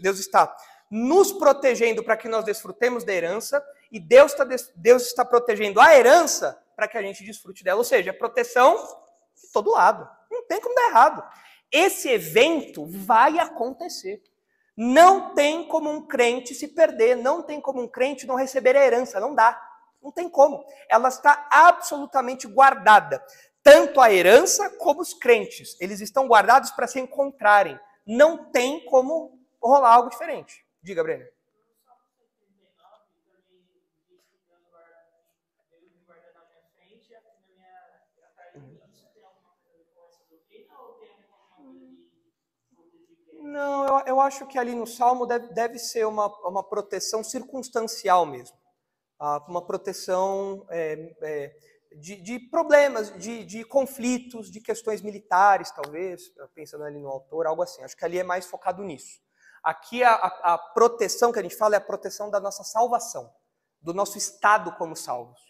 Speaker 1: Deus está nos protegendo para que nós desfrutemos da herança, e Deus está, Deus está protegendo a herança para que a gente desfrute dela. Ou seja, é proteção de todo lado. Não tem como dar errado. Esse evento vai acontecer. Não tem como um crente se perder, não tem como um crente não receber a herança, não dá. Não tem como. Ela está absolutamente guardada tanto a herança como os crentes. Eles estão guardados para se encontrarem. Não tem como rolar algo diferente. Diga, Breno. Não, eu, eu, acho que ali no Salmo deve, deve ser uma, uma proteção circunstancial mesmo. Ah, uma proteção é, é, de, de problemas, de, de, conflitos, de questões militares, talvez, pensando ali no autor, algo assim. Acho que ali é mais focado nisso. Aqui a, a, a proteção que a gente fala é a proteção da nossa salvação, do nosso estado como salvos.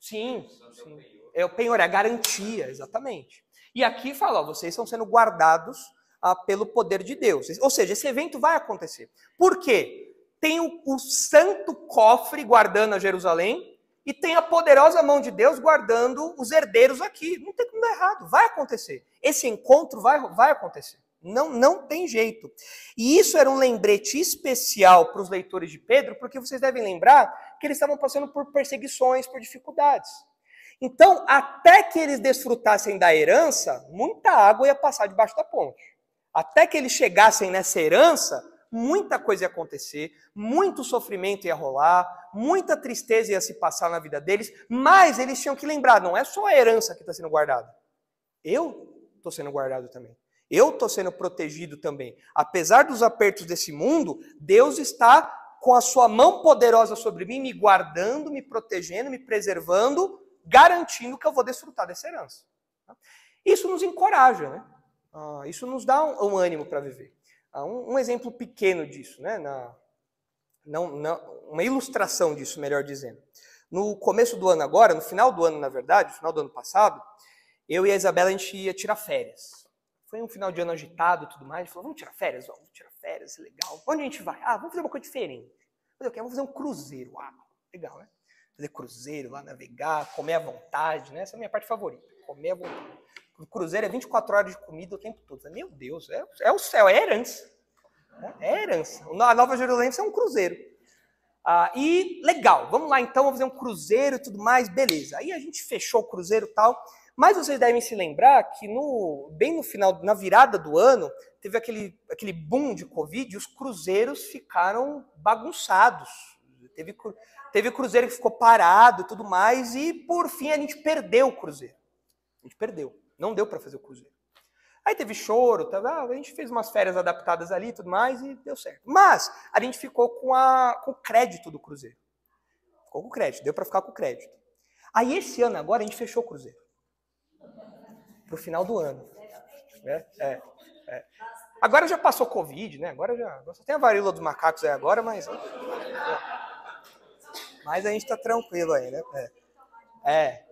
Speaker 1: Sim, sim. é o penhor, é a garantia, exatamente. E aqui fala, ó, vocês estão sendo guardados ah, pelo poder de Deus. Ou seja, esse evento vai acontecer. Por quê? Tem o, o santo cofre guardando a Jerusalém, e tem a poderosa mão de Deus guardando os herdeiros aqui. Não tem como dar errado, vai acontecer. Esse encontro vai, vai acontecer. Não, não tem jeito. E isso era um lembrete especial para os leitores de Pedro, porque vocês devem lembrar que eles estavam passando por perseguições, por dificuldades. Então, até que eles desfrutassem da herança, muita água ia passar debaixo da ponte. Até que eles chegassem nessa herança, muita coisa ia acontecer, muito sofrimento ia rolar, muita tristeza ia se passar na vida deles, mas eles tinham que lembrar: não é só a herança que está sendo guardada. Eu estou sendo guardado também. Eu estou sendo protegido também. Apesar dos apertos desse mundo, Deus está com a sua mão poderosa sobre mim, me guardando, me protegendo, me preservando, garantindo que eu vou desfrutar dessa herança. Isso nos encoraja, né? Ah, isso nos dá um ânimo para viver. Ah, um, um exemplo pequeno disso, né? Na, não, não, uma ilustração disso, melhor dizendo. No começo do ano agora, no final do ano, na verdade, no final do ano passado, eu e a Isabela, a gente ia tirar férias. Foi um final de ano agitado e tudo mais. A gente falou, vamos tirar férias? Vamos tirar férias, é legal. Onde a gente vai? Ah, vamos fazer uma coisa diferente. Eu quero ah, fazer um cruzeiro. Ah, legal, né? Fazer cruzeiro, lá navegar, comer à vontade, né? Essa é a minha parte favorita comer O cruzeiro é 24 horas de comida o tempo todo. Meu Deus, é, é o céu, é herança. É, é herança. A Nova Jerusalém é um cruzeiro. Ah, e legal, vamos lá então, vamos fazer um cruzeiro e tudo mais, beleza. Aí a gente fechou o cruzeiro e tal. Mas vocês devem se lembrar que no, bem no final, na virada do ano, teve aquele, aquele boom de Covid e os cruzeiros ficaram bagunçados. Teve, teve cruzeiro que ficou parado e tudo mais, e por fim a gente perdeu o cruzeiro. A gente perdeu. Não deu para fazer o Cruzeiro. Aí teve choro, tá, a gente fez umas férias adaptadas ali e tudo mais e deu certo. Mas a gente ficou com, a, com o crédito do Cruzeiro. Ficou com o crédito, deu para ficar com o crédito. Aí esse ano agora a gente fechou o Cruzeiro. Pro final do ano. É, é, é. Agora já passou Covid, né? Agora já. só tem a varíola dos macacos aí agora, mas. É. Mas a gente tá tranquilo aí, né? É. é.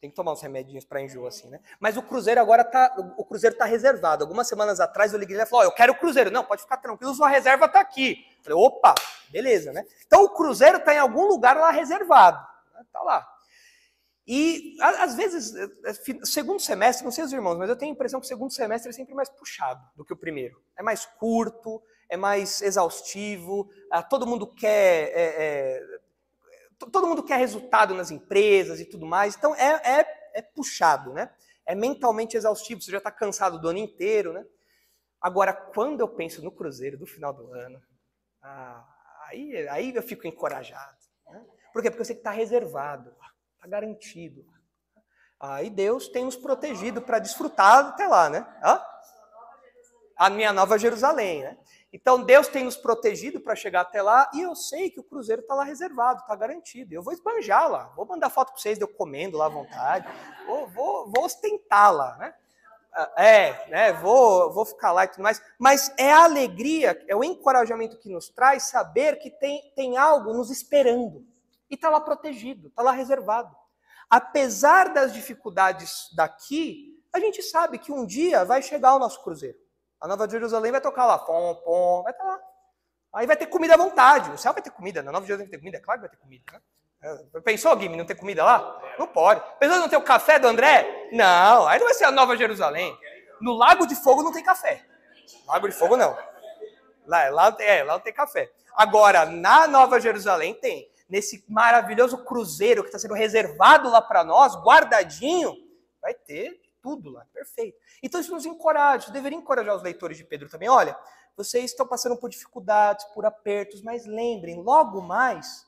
Speaker 1: Tem que tomar uns remedinhos para enjoo, assim, né? Mas o Cruzeiro agora tá. O Cruzeiro tá reservado. Algumas semanas atrás eu liguei e falou: oh, eu quero o Cruzeiro. Não, pode ficar tranquilo, sua reserva tá aqui. falei, opa, beleza, né? Então o Cruzeiro tá em algum lugar lá reservado. Né? Tá lá. E às vezes, é, é, segundo semestre, não sei os irmãos, mas eu tenho a impressão que o segundo semestre é sempre mais puxado do que o primeiro. É mais curto, é mais exaustivo, ah, todo mundo quer. É, é, todo mundo quer resultado nas empresas e tudo mais, então é, é, é puxado, né? É mentalmente exaustivo, você já está cansado do ano inteiro, né? Agora, quando eu penso no cruzeiro do final do ano, ah, aí, aí eu fico encorajado. Né? Por quê? Porque eu sei que está reservado, está garantido. Aí ah, Deus tem nos protegido para desfrutar até lá, né? Ah? A minha nova Jerusalém, né? Então Deus tem nos protegido para chegar até lá e eu sei que o cruzeiro está lá reservado, está garantido. Eu vou esbanjar lá, vou mandar foto para vocês de eu comendo lá à vontade, vou, vou, vou ostentar lá, né? Ah, é, né? Vou, vou ficar lá e tudo mais. Mas é a alegria, é o encorajamento que nos traz saber que tem, tem algo nos esperando e está lá protegido, está lá reservado. Apesar das dificuldades daqui, a gente sabe que um dia vai chegar o nosso cruzeiro. A Nova Jerusalém vai tocar lá, pom, pom, vai estar tá lá. Aí vai ter comida à vontade. O céu vai ter comida, na né? Nova Jerusalém vai ter comida, é claro que vai ter comida. Né? É, pensou, Guime, não ter comida lá? Não pode. Pensou não ter o café do André? Não, aí não vai ser a Nova Jerusalém. No Lago de Fogo não tem café. Lago de Fogo não. Lá, lá, é, lá não tem café. Agora, na Nova Jerusalém tem. Nesse maravilhoso cruzeiro que está sendo reservado lá para nós, guardadinho, vai ter tudo lá, perfeito. Então isso nos encoraja, isso deveria encorajar os leitores de Pedro também. Olha, vocês estão passando por dificuldades, por apertos, mas lembrem, logo mais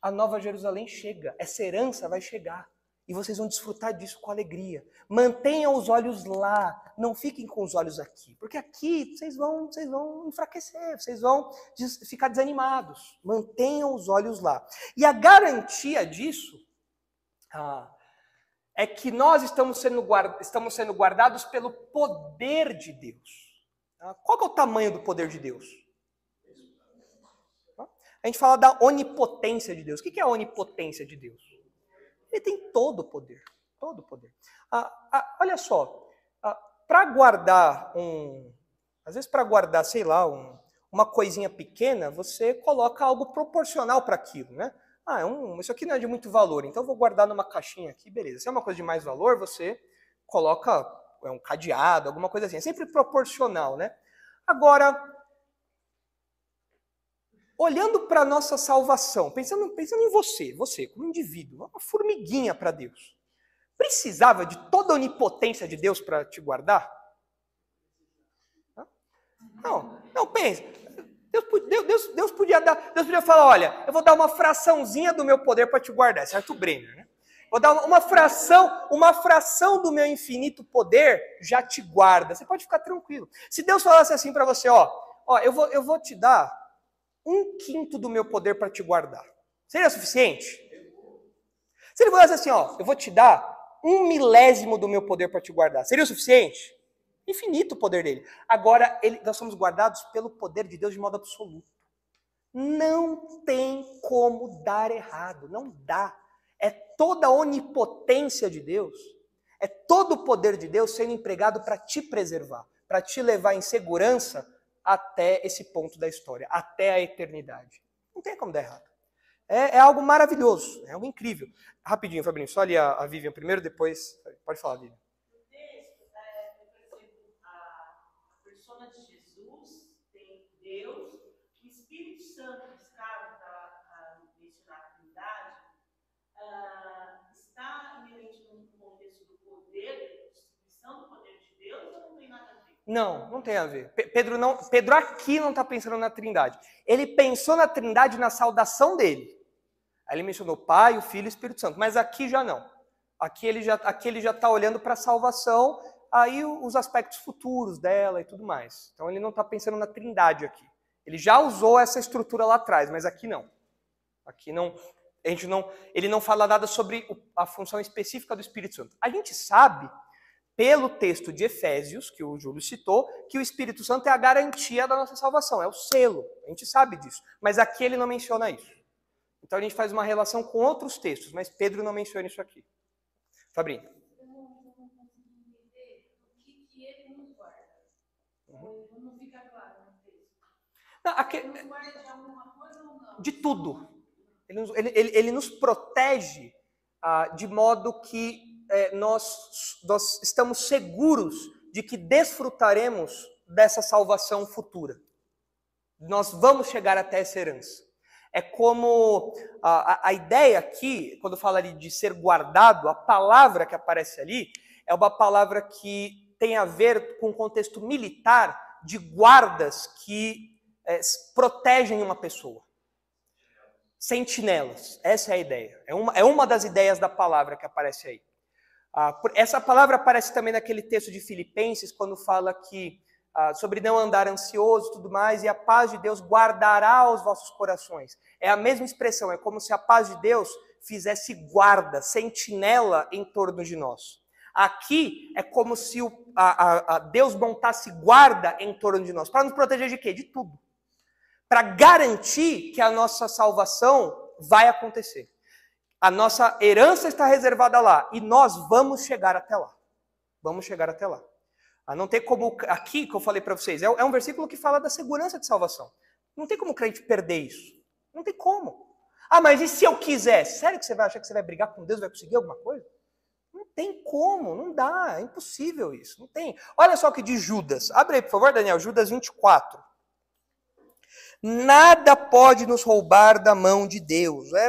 Speaker 1: a Nova Jerusalém chega, essa herança vai chegar. E vocês vão desfrutar disso com alegria. Mantenham os olhos lá, não fiquem com os olhos aqui, porque aqui vocês vão, vocês vão enfraquecer, vocês vão des ficar desanimados. Mantenham os olhos lá. E a garantia disso, ah, é que nós estamos sendo, estamos sendo guardados pelo poder de Deus. Ah, qual é o tamanho do poder de Deus? A gente fala da onipotência de Deus. O que é a onipotência de Deus? Ele tem todo o poder. Todo o poder. Ah, ah, olha só, ah, para guardar um. Às vezes, para guardar, sei lá, um, uma coisinha pequena, você coloca algo proporcional para aquilo, né? ah, é um, isso aqui não é de muito valor, então vou guardar numa caixinha aqui, beleza. Se é uma coisa de mais valor, você coloca é um cadeado, alguma coisa assim. É sempre proporcional, né? Agora, olhando para a nossa salvação, pensando, pensando em você, você como indivíduo, uma formiguinha para Deus, precisava de toda a onipotência de Deus para te guardar? Não, não, pensa. Deus, Deus, Deus, podia dar, Deus podia falar, olha, eu vou dar uma fraçãozinha do meu poder para te guardar, certo, Brenner, né? Vou dar uma fração, uma fração do meu infinito poder já te guarda. Você pode ficar tranquilo. Se Deus falasse assim para você, ó, ó, eu vou, eu vou te dar um quinto do meu poder para te guardar. Seria suficiente? Se ele falasse assim, ó, eu vou te dar um milésimo do meu poder para te guardar. Seria o suficiente? Infinito o poder dele. Agora, ele, nós somos guardados pelo poder de Deus de modo absoluto. Não tem como dar errado, não dá. É toda a onipotência de Deus, é todo o poder de Deus sendo empregado para te preservar, para te levar em segurança até esse ponto da história, até a eternidade. Não tem como dar errado. É, é algo maravilhoso, é algo incrível. Rapidinho, Fabrício, só ali a, a Vivian primeiro, depois. Pode falar, Vivian. Santo que estava tá, mencionado na Trindade uh, ah, está inerente no contexto do poder, distribuição do poder de Deus, ou não tem nada a ver? Não, não tem a ver. Pedro, não, Pedro aqui não está pensando na Trindade. Ele pensou na Trindade na saudação dele. Aí ele mencionou Pai, o Filho e o Espírito Santo. Mas aqui já não. Aqui ele já aqui ele já está olhando para a salvação, aí os aspectos futuros dela e tudo mais. Então ele não está pensando na Trindade aqui. Ele já usou essa estrutura lá atrás, mas aqui não. Aqui não, a gente não, ele não fala nada sobre a função específica do Espírito Santo. A gente sabe pelo texto de Efésios, que o Júlio citou, que o Espírito Santo é a garantia da nossa salvação, é o selo. A gente sabe disso, mas aqui ele não menciona isso. Então a gente faz uma relação com outros textos, mas Pedro não menciona isso aqui. Fabrício. de tudo. Ele, ele, ele nos protege ah, de modo que eh, nós, nós estamos seguros de que desfrutaremos dessa salvação futura. Nós vamos chegar até essa herança. É como a, a ideia aqui, quando fala ali de ser guardado, a palavra que aparece ali é uma palavra que tem a ver com o contexto militar de guardas que é, protegem uma pessoa. Sentinelas, essa é a ideia. É uma, é uma das ideias da palavra que aparece aí. Ah, por, essa palavra aparece também naquele texto de Filipenses, quando fala que ah, sobre não andar ansioso e tudo mais, e a paz de Deus guardará os vossos corações. É a mesma expressão, é como se a paz de Deus fizesse guarda, sentinela em torno de nós. Aqui é como se o, a, a, a Deus montasse guarda em torno de nós, para nos proteger de quê? De tudo para garantir que a nossa salvação vai acontecer. A nossa herança está reservada lá e nós vamos chegar até lá. Vamos chegar até lá. Ah, não tem como aqui que eu falei para vocês é, é, um versículo que fala da segurança de salvação. Não tem como o crente perder isso. Não tem como. Ah, mas e se eu quiser? Sério que você vai achar que você vai brigar com Deus, vai conseguir alguma coisa? Não tem como, não dá, é impossível isso, não tem. Olha só que de Judas. Abre aí, por favor, Daniel, Judas 24. Nada pode nos roubar da mão de Deus. É,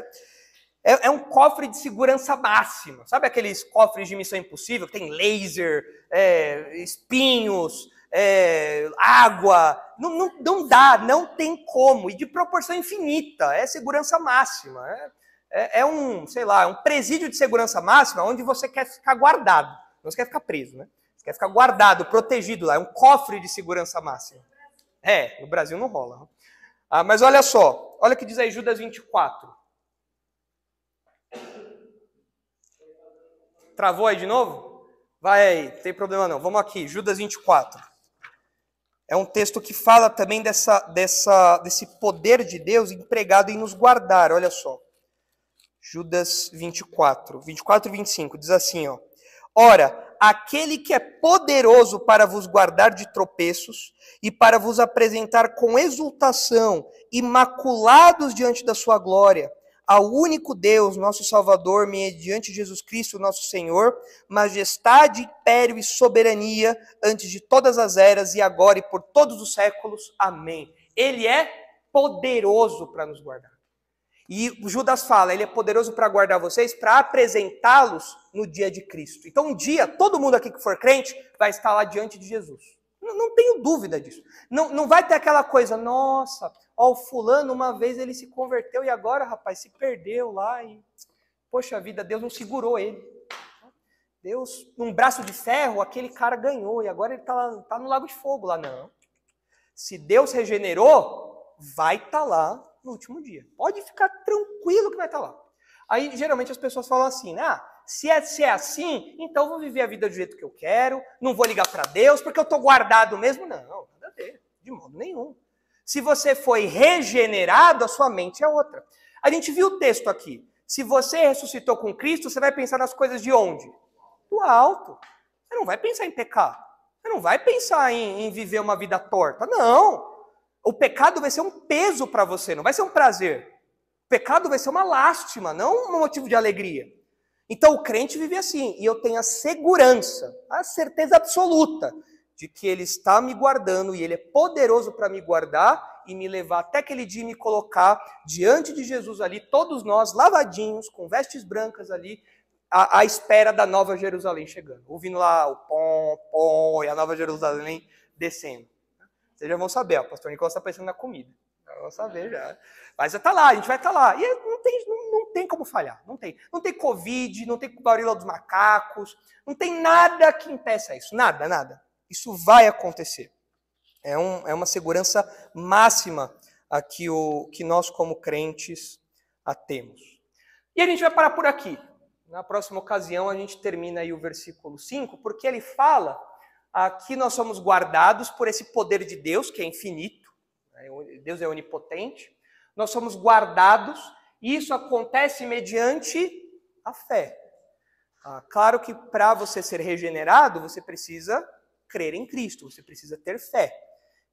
Speaker 1: é, é, um cofre de segurança máxima. Sabe aqueles cofres de missão impossível que tem laser, é, espinhos, é, água? Não, não, não, dá, não tem como. E de proporção infinita. É segurança máxima. É, é, é um, sei lá, é um presídio de segurança máxima onde você quer ficar guardado. Não você quer ficar preso, né? Você quer ficar guardado, protegido lá. É um cofre de segurança máxima. É, no Brasil não rola. Ah, mas olha só, olha o que diz aí Judas 24. Travou aí de novo? Vai aí, não tem problema não. Vamos aqui, Judas 24. É um texto que fala também dessa, dessa, desse poder de Deus empregado em nos guardar, olha só. Judas 24, 24 e 25, diz assim, ó. Ora, aquele que é poderoso para vos guardar de tropeços e para vos apresentar com exultação, imaculados diante da sua glória, ao único Deus, nosso Salvador, mediante Jesus Cristo, nosso Senhor, majestade, império e soberania antes de todas as eras e agora e por todos os séculos. Amém. Ele é poderoso para nos guardar. E Judas fala, ele é poderoso para guardar vocês, para apresentá-los no dia de Cristo. Então, um dia, todo mundo aqui que for crente vai estar lá diante de Jesus. Não, não tenho dúvida disso. Não, não vai ter aquela coisa, nossa, ó, o fulano, uma vez ele se converteu e agora, rapaz, se perdeu lá e. Poxa vida, Deus não segurou ele. Deus, num braço de ferro, aquele cara ganhou e agora ele está tá no lago de fogo lá. Não. Se Deus regenerou, vai estar tá lá no último dia. Pode ficar tranquilo que vai estar lá. Aí, geralmente, as pessoas falam assim, né? Ah, se, é, se é assim, então eu vou viver a vida do jeito que eu quero, não vou ligar para Deus, porque eu estou guardado mesmo. Não, nada a ver, de modo nenhum. Se você foi regenerado, a sua mente é outra. A gente viu o texto aqui. Se você ressuscitou com Cristo, você vai pensar nas coisas de onde? Do alto. Você não vai pensar em pecar. Você não vai pensar em, em viver uma vida torta. Não o pecado vai ser um peso para você, não vai ser um prazer. O pecado vai ser uma lástima, não um motivo de alegria. Então o crente vive assim, e eu tenho a segurança, a certeza absoluta de que ele está me guardando e ele é poderoso para me guardar e me levar até aquele dia e me colocar diante de Jesus ali, todos nós lavadinhos, com vestes brancas ali, à, à espera da Nova Jerusalém chegando, ouvindo lá o pom, pom e a Nova Jerusalém descendo. Vocês já vão saber, ó, o pastor Nicolas está pensando na comida. Já vão saber uhum. já. Mas está lá, a gente vai estar tá lá. E não tem, não, não, tem como falhar, não tem. Não tem Covid, não tem varíola dos macacos, não tem nada que impeça isso, nada, nada. Isso vai acontecer. É, um, é uma segurança máxima a que, o, que nós, como crentes, a temos. E a gente vai parar por aqui. Na próxima ocasião, a gente termina aí o versículo 5, porque ele fala Aqui nós somos guardados por esse poder de Deus, que é infinito. Né, Deus é onipotente. Nós somos guardados e isso acontece mediante a fé. Ah, claro que para você ser regenerado, você precisa crer em Cristo, você precisa ter fé.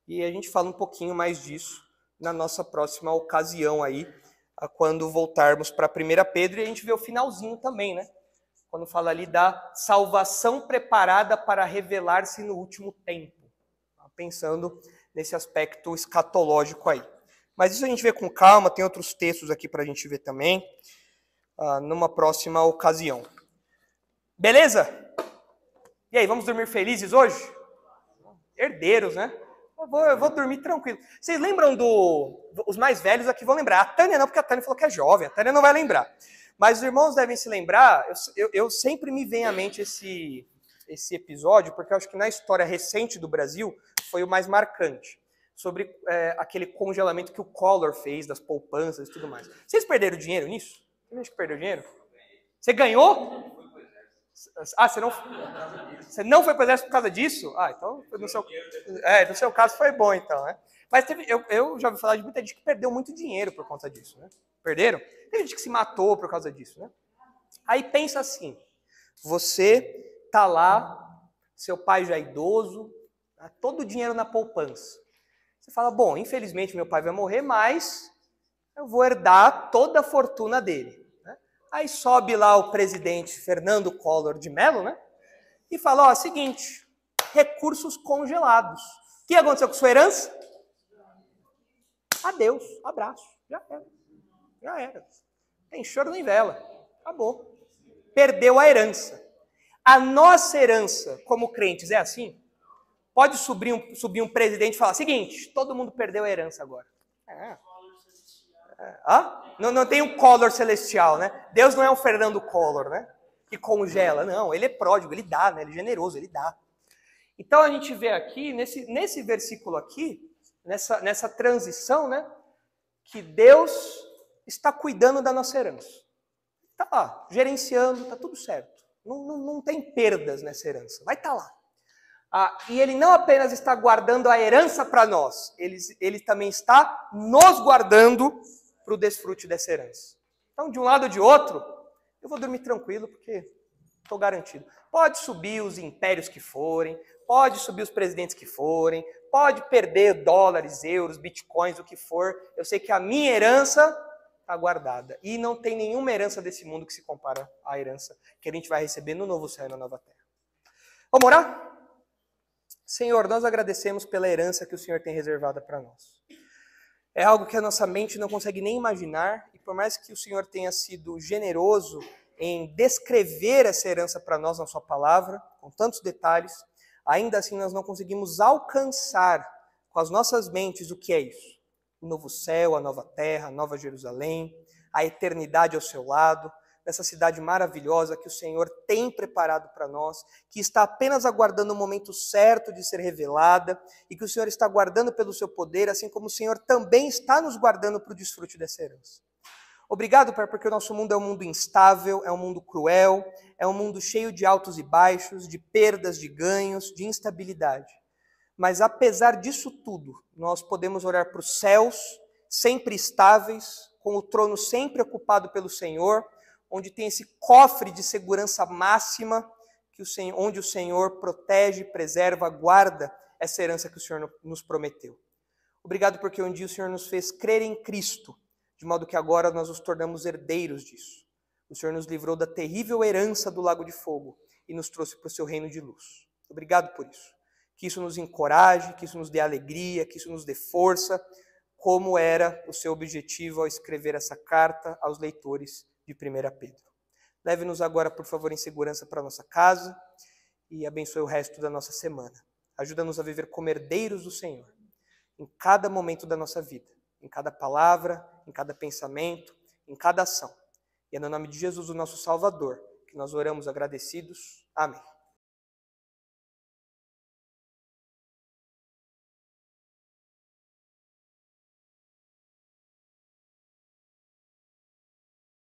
Speaker 1: E a gente fala um pouquinho mais disso na nossa próxima ocasião aí, ah, quando voltarmos para 1 Pedro e a gente vê o finalzinho também, né? quando fala ali da salvação preparada para revelar-se no último tempo, tá pensando nesse aspecto escatológico aí. Mas isso a gente vê com calma, tem outros textos aqui para a gente ver também, uh, numa próxima ocasião. Beleza? E aí, vamos dormir felizes hoje? Herdeiros, né? Eu vou, eu vou dormir tranquilo. Vocês lembram do. Os mais velhos aqui vão lembrar. A Tânia não, porque a Tânia falou que é jovem, a Tânia não vai lembrar. Mas os irmãos devem se lembrar, eu, eu, eu sempre me vem à mente esse, esse episódio, porque eu acho que na história recente do Brasil foi o mais marcante. Sobre é, aquele congelamento que o Collor fez das poupanças e tudo mais. Vocês perderam dinheiro nisso? Você acha que perdeu dinheiro? Você ganhou? Ah, você não, você não foi para o exército por causa disso? Ah, então no seu, é, no seu caso foi bom, então, né? Mas teve, eu, eu, já ouvi falar de muita gente que perdeu muito dinheiro por conta disso, né? Perderam? Tem gente que se matou por causa disso, né? Aí pensa assim, você tá lá, seu pai já é idoso, tá todo o dinheiro na poupança. Você fala, bom, infelizmente meu pai vai morrer, mas eu vou herdar toda a fortuna dele. Né? Aí sobe lá o presidente Fernando Collor de Mello, né? E fala, ó, seguinte, recursos congelados. O que aconteceu com sua herança? Adeus, abraço. Já era. Já era. Tem choro nem vela. Acabou. Perdeu a herança. A nossa herança como crentes é assim? Pode subir um, subir um presidente e falar: seguinte, todo mundo perdeu a herança agora. É. Ah, não, não, tem um color celestial, né? Deus não é um Fernando Collor, né? Que congela. Não, ele é pródigo, ele dá, né? Ele é generoso, ele dá. Então a gente vê aqui, nesse, nesse versículo aqui, nessa, nessa transição, né? Que Deus está cuidando da nossa herança. Está lá, gerenciando, está tudo certo. Não, não, não, tem perdas nessa herança, vai estar tá lá. Ah, e ele não apenas está guardando a herança para nós, ele, ele também está nos guardando para o desfrute dessa herança. Então, de um lado ou de outro, eu vou dormir tranquilo, porque estou garantido. Pode subir os impérios que forem, pode subir os presidentes que forem, pode perder dólares, euros, bitcoins, o que for. Eu sei que a minha herança está guardada. E não tem nenhuma herança desse mundo que se compara à herança que a gente vai receber no novo céu e na nova terra. Vamos orar? Senhor, nós agradecemos pela herança que o Senhor tem reservada para nós. É algo que a nossa mente não consegue nem imaginar, e por mais que o Senhor tenha sido generoso em descrever essa herança para nós na Sua palavra, com tantos detalhes, ainda assim nós não conseguimos alcançar com as nossas mentes o que é isso. O novo céu, a nova terra, a nova Jerusalém, a eternidade ao seu lado, nessa cidade maravilhosa que o Senhor tem preparado para nós, que está apenas aguardando o momento certo de ser revelada e que o Senhor está guardando pelo seu poder, assim como o Senhor também está nos guardando para o desfrute dessa herança. Obrigado, Pai, porque o nosso mundo é um mundo instável, é um mundo cruel, é um mundo cheio de altos e baixos, de perdas, de ganhos, de instabilidade. Mas apesar disso tudo, nós podemos olhar para os céus, sempre estáveis, com o trono sempre ocupado pelo Senhor, onde tem esse cofre de segurança máxima, que o Senhor, onde o Senhor protege, preserva, guarda essa herança que o Senhor nos prometeu. Obrigado porque um dia o Senhor nos fez crer em Cristo, de modo que agora nós nos tornamos herdeiros disso. O Senhor nos livrou da terrível herança do lago de fogo e nos trouxe para o seu reino de luz. Obrigado por isso. Que isso nos encoraje, que isso nos dê alegria, que isso nos dê força, como era o seu objetivo ao escrever essa carta aos leitores de 1 Pedro. Leve-nos agora, por favor, em segurança para nossa casa e abençoe o resto da nossa semana. Ajuda-nos a viver como herdeiros do Senhor, em cada momento da nossa vida, em cada palavra, em cada pensamento, em cada ação. E é no nome de Jesus, o nosso Salvador, que nós oramos agradecidos. Amém.